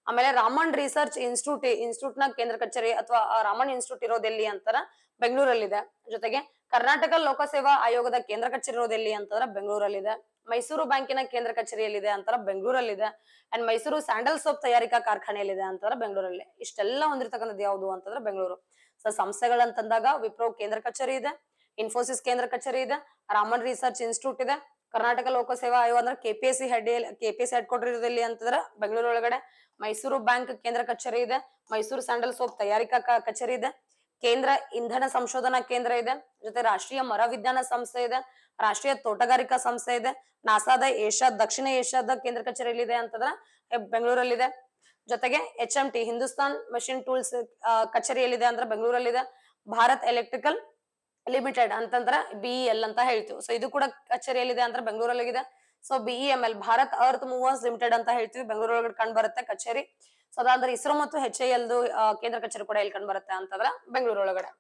ಆಮೇಲೆ ರಾಮನ್ ರಿಸರ್ಚ್ ಇನ್ಸ್ಟಿಟ್ಯೂಟ್ ಇನ್ಸ್ಟಿಟ್ಯೂಟ್ ನ ಕೇಂದ್ರ ಕಚೇರಿ ಅಥವಾ ರಾಮನ್ ಇನ್ಸ್ಟಿಟ್ಯೂಟ್ ಎಲ್ಲಿ ಅಂತಾರ ಬೆಂಗಳೂರಲ್ಲಿದೆ ಜೊತೆಗೆ ಕರ್ನಾಟಕ ಲೋಕಸೇವಾ ಆಯೋಗದ ಕೇಂದ್ರ ಕಚೇರಿ ಇರೋದೆಲ್ಲಿ ಅಂತಂದ್ರೆ ಬೆಂಗಳೂರಲ್ಲಿದೆ ಮೈಸೂರು ಬ್ಯಾಂಕಿನ ಕೇಂದ್ರ ಕಚೇರಿಯಲ್ಲಿದೆ ಅಂತಾರ ಬೆಂಗಳೂರಲ್ಲಿದೆ ಅಂಡ್ ಮೈಸೂರು ಸ್ಯಾಂಡಲ್ ಸೋಪ್ ತಯಾರಿಕಾ ಕಾರ್ಖಾನೆಯಲ್ಲಿದೆ ಅಂತಾರ ಬೆಂಗಳೂರಲ್ಲಿ ಇಷ್ಟೆಲ್ಲ ಹೊಂದಿರತಕ್ಕಂಥದ್ದು ಯಾವುದು ಅಂತಂದ್ರೆ ಬೆಂಗಳೂರು ಸೊ ಸಂಸ್ಥೆಗಳಂತಂದಾಗ ವಿಪ್ರೋ ಕೇಂದ್ರ ಕಚೇರಿ ಇದೆ ಇನ್ಫೋಸಿಸ್ ಕೇಂದ್ರ ಕಚೇರಿ ಇದೆ ರಾಮನ್ ರಿಸರ್ಚ್ ಇನ್ಸ್ಟಿಟ್ಯೂಟ್ ಇದೆ ಕರ್ನಾಟಕ ಲೋಕಸೇವಾ ಆಯೋಗ ಅಂದ್ರೆ C head KPSC head quarter ಅಂತಂದ್ರ ಬೆಂಗಳೂರು ಒಳಗಡೆ ಮೈಸೂರು ಬ್ಯಾಂಕ್ ಕೇಂದ್ರ ಕಚೇರಿ ಇದೆ ಮೈಸೂರು ಸ್ಯಾಂಡಲ್ ಸೋಪ್ ತಯಾರಿಕಾ ಕಚೇರಿ ಇದೆ ಕೇಂದ್ರ ಇಂಧನ ಸಂಶೋಧನಾ ಕೇಂದ್ರ ಇದೆ ಜೊತೆ ರಾಷ್ಟ್ರೀಯ ಮರ ವಿಜ್ಞಾನ ಸಂಸ್ಥೆ ಇದೆ ರಾಷ್ಟ್ರೀಯ ತೋಟಗಾರಿಕಾ ಸಂಸ್ಥೆ ಇದೆ ನಾಸಾದ ಏಷ್ಯಾ ದಕ್ಷಿಣ ಏಷ್ಯಾದ ಕೇಂದ್ರ ಕಚೇರಿಯಲ್ಲಿ ಇದೆ ಅಂತಂದ್ರ ಬೆಂಗಳೂರಲ್ಲಿದೆ ಜೊತೆಗೆ H M T Hindustan machine tools ಕಚೇರಿಯಲ್ಲಿದೆ ಅಂದ್ರೆ ಬೆಂಗಳೂರಲ್ಲಿದೆ ಭಾರತ್ ಎಲೆಕ್ಟ್ರಿಕಲ್ ಲಿಮಿಟೆಡ್ ಅಂತಂದ್ರ ಬಿಇಎಲ್ ಎಲ್ e ಅಂತ ಹೇಳ್ತೀವಿ ಸೊ ಇದು ಕೂಡ ಕಚೇರಿಯಲ್ಲಿದೆ ಅಂದ್ರೆ ಬೆಂಗಳೂರಲ್ಲಿದೆ so BEML L e Bharat earth movers limited ಅಂತ ಹೇಳ್ತೀವಿ ಒಳಗಡೆ ಕಂಡು ಬರುತ್ತೆ ಕಚೇರಿ ಸೊ ಅದಂದ್ರೆ ಇಸ್ರೋ ಮತ್ತು ಹೆಚ್ ಐ ಎಲ್ ಕೇಂದ್ರ ಕಚೇರಿ ಕೂಡ ಎಲ್ಲಿ ಕಂಡು ಬರುತ್ತೆ ಅಂತಂದ್ರ ಬೆಂಗಳೂರೊಳಗಡೆ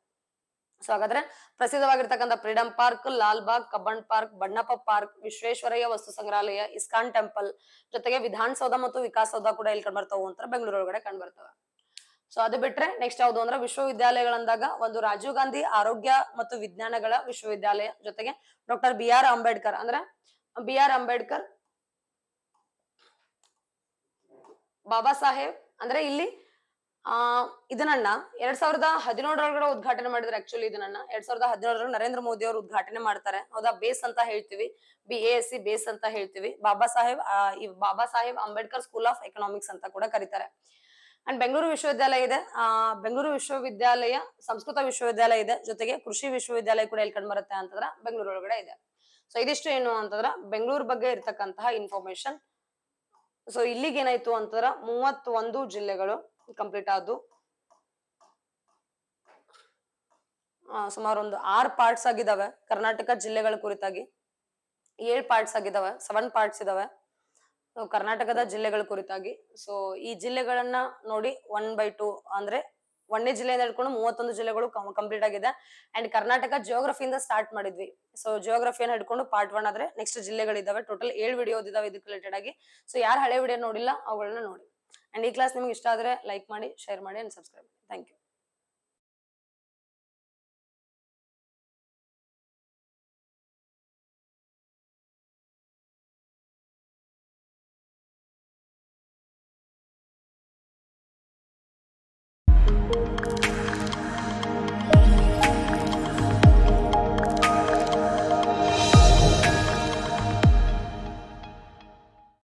ಸೊ ಹಾಗಾದ್ರೆ ಪ್ರಸಿದ್ಧವಾಗಿರ್ತಕ್ಕಂಥ freedom park Lalbagh Cubbon park Bannappa park Visvesvaraya ವಸ್ತು ಸಂಗ್ರಹಾಲಯ ಇಸ್ಕಾನ್ ಟೆಂಪಲ್ ಜೊತೆಗೆ ವಿಧಾನಸೌಧ ಮತ್ತು ಸೌಧ ಕೂಡ ಇಲ್ಲಿ ಕಂಡು ಬರ್ತಾವು ಅಂತ ಬೆಂಗಳೂರೊಳಗಡೆ ಕಂಡು ಬರ್ತವೆ ಸೊ ಅದು ಬಿಟ್ರೆ ನೆಕ್ಸ್ಟ್ ಯಾವ್ದು ಅಂದ್ರೆ ವಿಶ್ವವಿದ್ಯಾಲಯಗಳಂದಾಗ ಒಂದು ರಾಜೀವ್ ಗಾಂಧಿ ಆರೋಗ್ಯ ಮತ್ತು ವಿಜ್ಞಾನಗಳ ವಿಶ್ವವಿದ್ಯಾಲಯ ಜೊತೆಗೆ ಡಾಕ್ಟರ್ ಬಿ ಆರ್ ಅಂಬೇಡ್ಕರ್ ಅಂದ್ರೆ ಬಿ ಆರ್ ಅಂಬೇಡ್ಕರ್ ಬಾಬಾ ಸಾಹೇಬ್ ಅಂದ್ರೆ ಇಲ್ಲಿ ಆ ಇದನ್ನ ಎರಡ್ ಸಾವಿರದ ಹದಿನೇಳರೊಳಗಡೆ ಉದ್ಘಾಟನೆ ಮಾಡಿದ್ರೆ ಆಕ್ಚುಲಿ ಇದನ್ನ ಎರಡ್ ಸಾವಿರದ ಹದಿನೇಳರಲ್ಲಿ ನರೇಂದ್ರ ಮೋದಿ ಅವರು ಉದ್ಘಾಟನೆ ಮಾಡ್ತಾರೆ ಹೌದಾ ಬೇಸ್ ಅಂತ ಹೇಳ್ತೀವಿ B A S C base ಅಂತ ಹೇಳ್ತೀವಿ Baba Saheb Baba Saheb Ambedkar school of economics ಅಂತ ಕೂಡ ಕರೀತಾರೆ ಅಂಡ್ ಬೆಂಗಳೂರು ವಿಶ್ವವಿದ್ಯಾಲಯ ಇದೆ ಆ ಬೆಂಗಳೂರು ವಿಶ್ವವಿದ್ಯಾಲಯ ಸಂಸ್ಕೃತ ವಿಶ್ವವಿದ್ಯಾಲಯ ಇದೆ ಜೊತೆಗೆ ಕೃಷಿ ವಿಶ್ವವಿದ್ಯಾಲಯ ಕೂಡ ಎಲ್ಲಿ ಕಂಡು ಬರುತ್ತೆ ಅಂತಂದ್ರೆ ಬೆಂಗಳೂರು ಒಳಗಡೆ ಇದೆ ಸೊ ಇದಿಷ್ಟು ಏನು ಅಂತಂದ್ರ ಬೆಂಗಳೂರು ಬಗ್ಗೆ ಇರ್ತಕ್ಕಂತಹ ಇನ್ಫಾರ್ಮೇಶನ್ ಸೊ ಇಲ್ಲಿಗೆ ಏನಾಯ್ತು ಅಂತಂದ್ರ ಒಂದು ಜಿಲ್ಲೆಗಳು ಕಂಪ್ಲೀಟ್ ಆದವು ಸುಮಾರು ಒಂದು ಆರ್ ಪಾರ್ಟ್ಸ್ ಆಗಿದಾವೆ ಕರ್ನಾಟಕ ಜಿಲ್ಲೆಗಳ ಕುರಿತಾಗಿ ಏಳು ಪಾರ್ಟ್ಸ್ ಆಗಿದಾವೆ ಸೆವೆನ್ ಪಾರ್ಟ್ಸ್ ಇದಾವೆ ಕರ್ನಾಟಕದ ಜಿಲ್ಲೆಗಳ ಕುರಿತಾಗಿ ಸೊ ಈ ಜಿಲ್ಲೆಗಳನ್ನ ನೋಡಿ ಒನ್ ಬೈ ಟು ಅಂದ್ರೆ ಒಂದೇ ಜಿಲ್ಲೆಯಿಂದ ಹಿಡ್ಕೊಂಡು ಮೂವತ್ತೊಂದು ಜಿಲ್ಲೆಗಳು ಕಂಪ್ಲೀಟ್ ಆಗಿದೆ ಅಂಡ್ ಕರ್ನಾಟಕ ಜಿಯೋಗ್ರಫಿಯಿಂದ ಸ್ಟಾರ್ಟ್ ಮಾಡಿದ್ವಿ ಸೊ ಜಿಯೋಗ್ರಫಿಯನ್ನು ಹಿಡ್ಕೊಂಡು ಪಾರ್ಟ್ ಒನ್ ಆದ್ರೆ ನೆಕ್ಸ್ಟ್ ಜಿಲ್ಲೆಗಳಿದಾವೆ ಟೋಟಲ್ ಏಳು ವಿಡಿಯೋ ಇದಾವೆ ಇದಕ್ಕೆ ರಿಲೇಟೆಡ್ ಆಗಿ ಸೊ ಯಾರು ಹಳೆ ವಿಡಿಯೋ ನೋಡಿಲ್ಲ ಅವುಗಳನ್ನ ನೋಡಿ ಅಂಡ್ ಈ ಕ್ಲಾಸ್ ನಿಮ್ಗೆ ಇಷ್ಟ ಆದ್ರೆ ಲೈಕ್ ಮಾಡಿ ಶೇರ್ ಮಾಡಿ ಅಂಡ್ ಸಬ್ಸ್ಕ್ರೈಬ್ ಮಾಡಿ ಥ್ಯಾಂಕ್ ಯು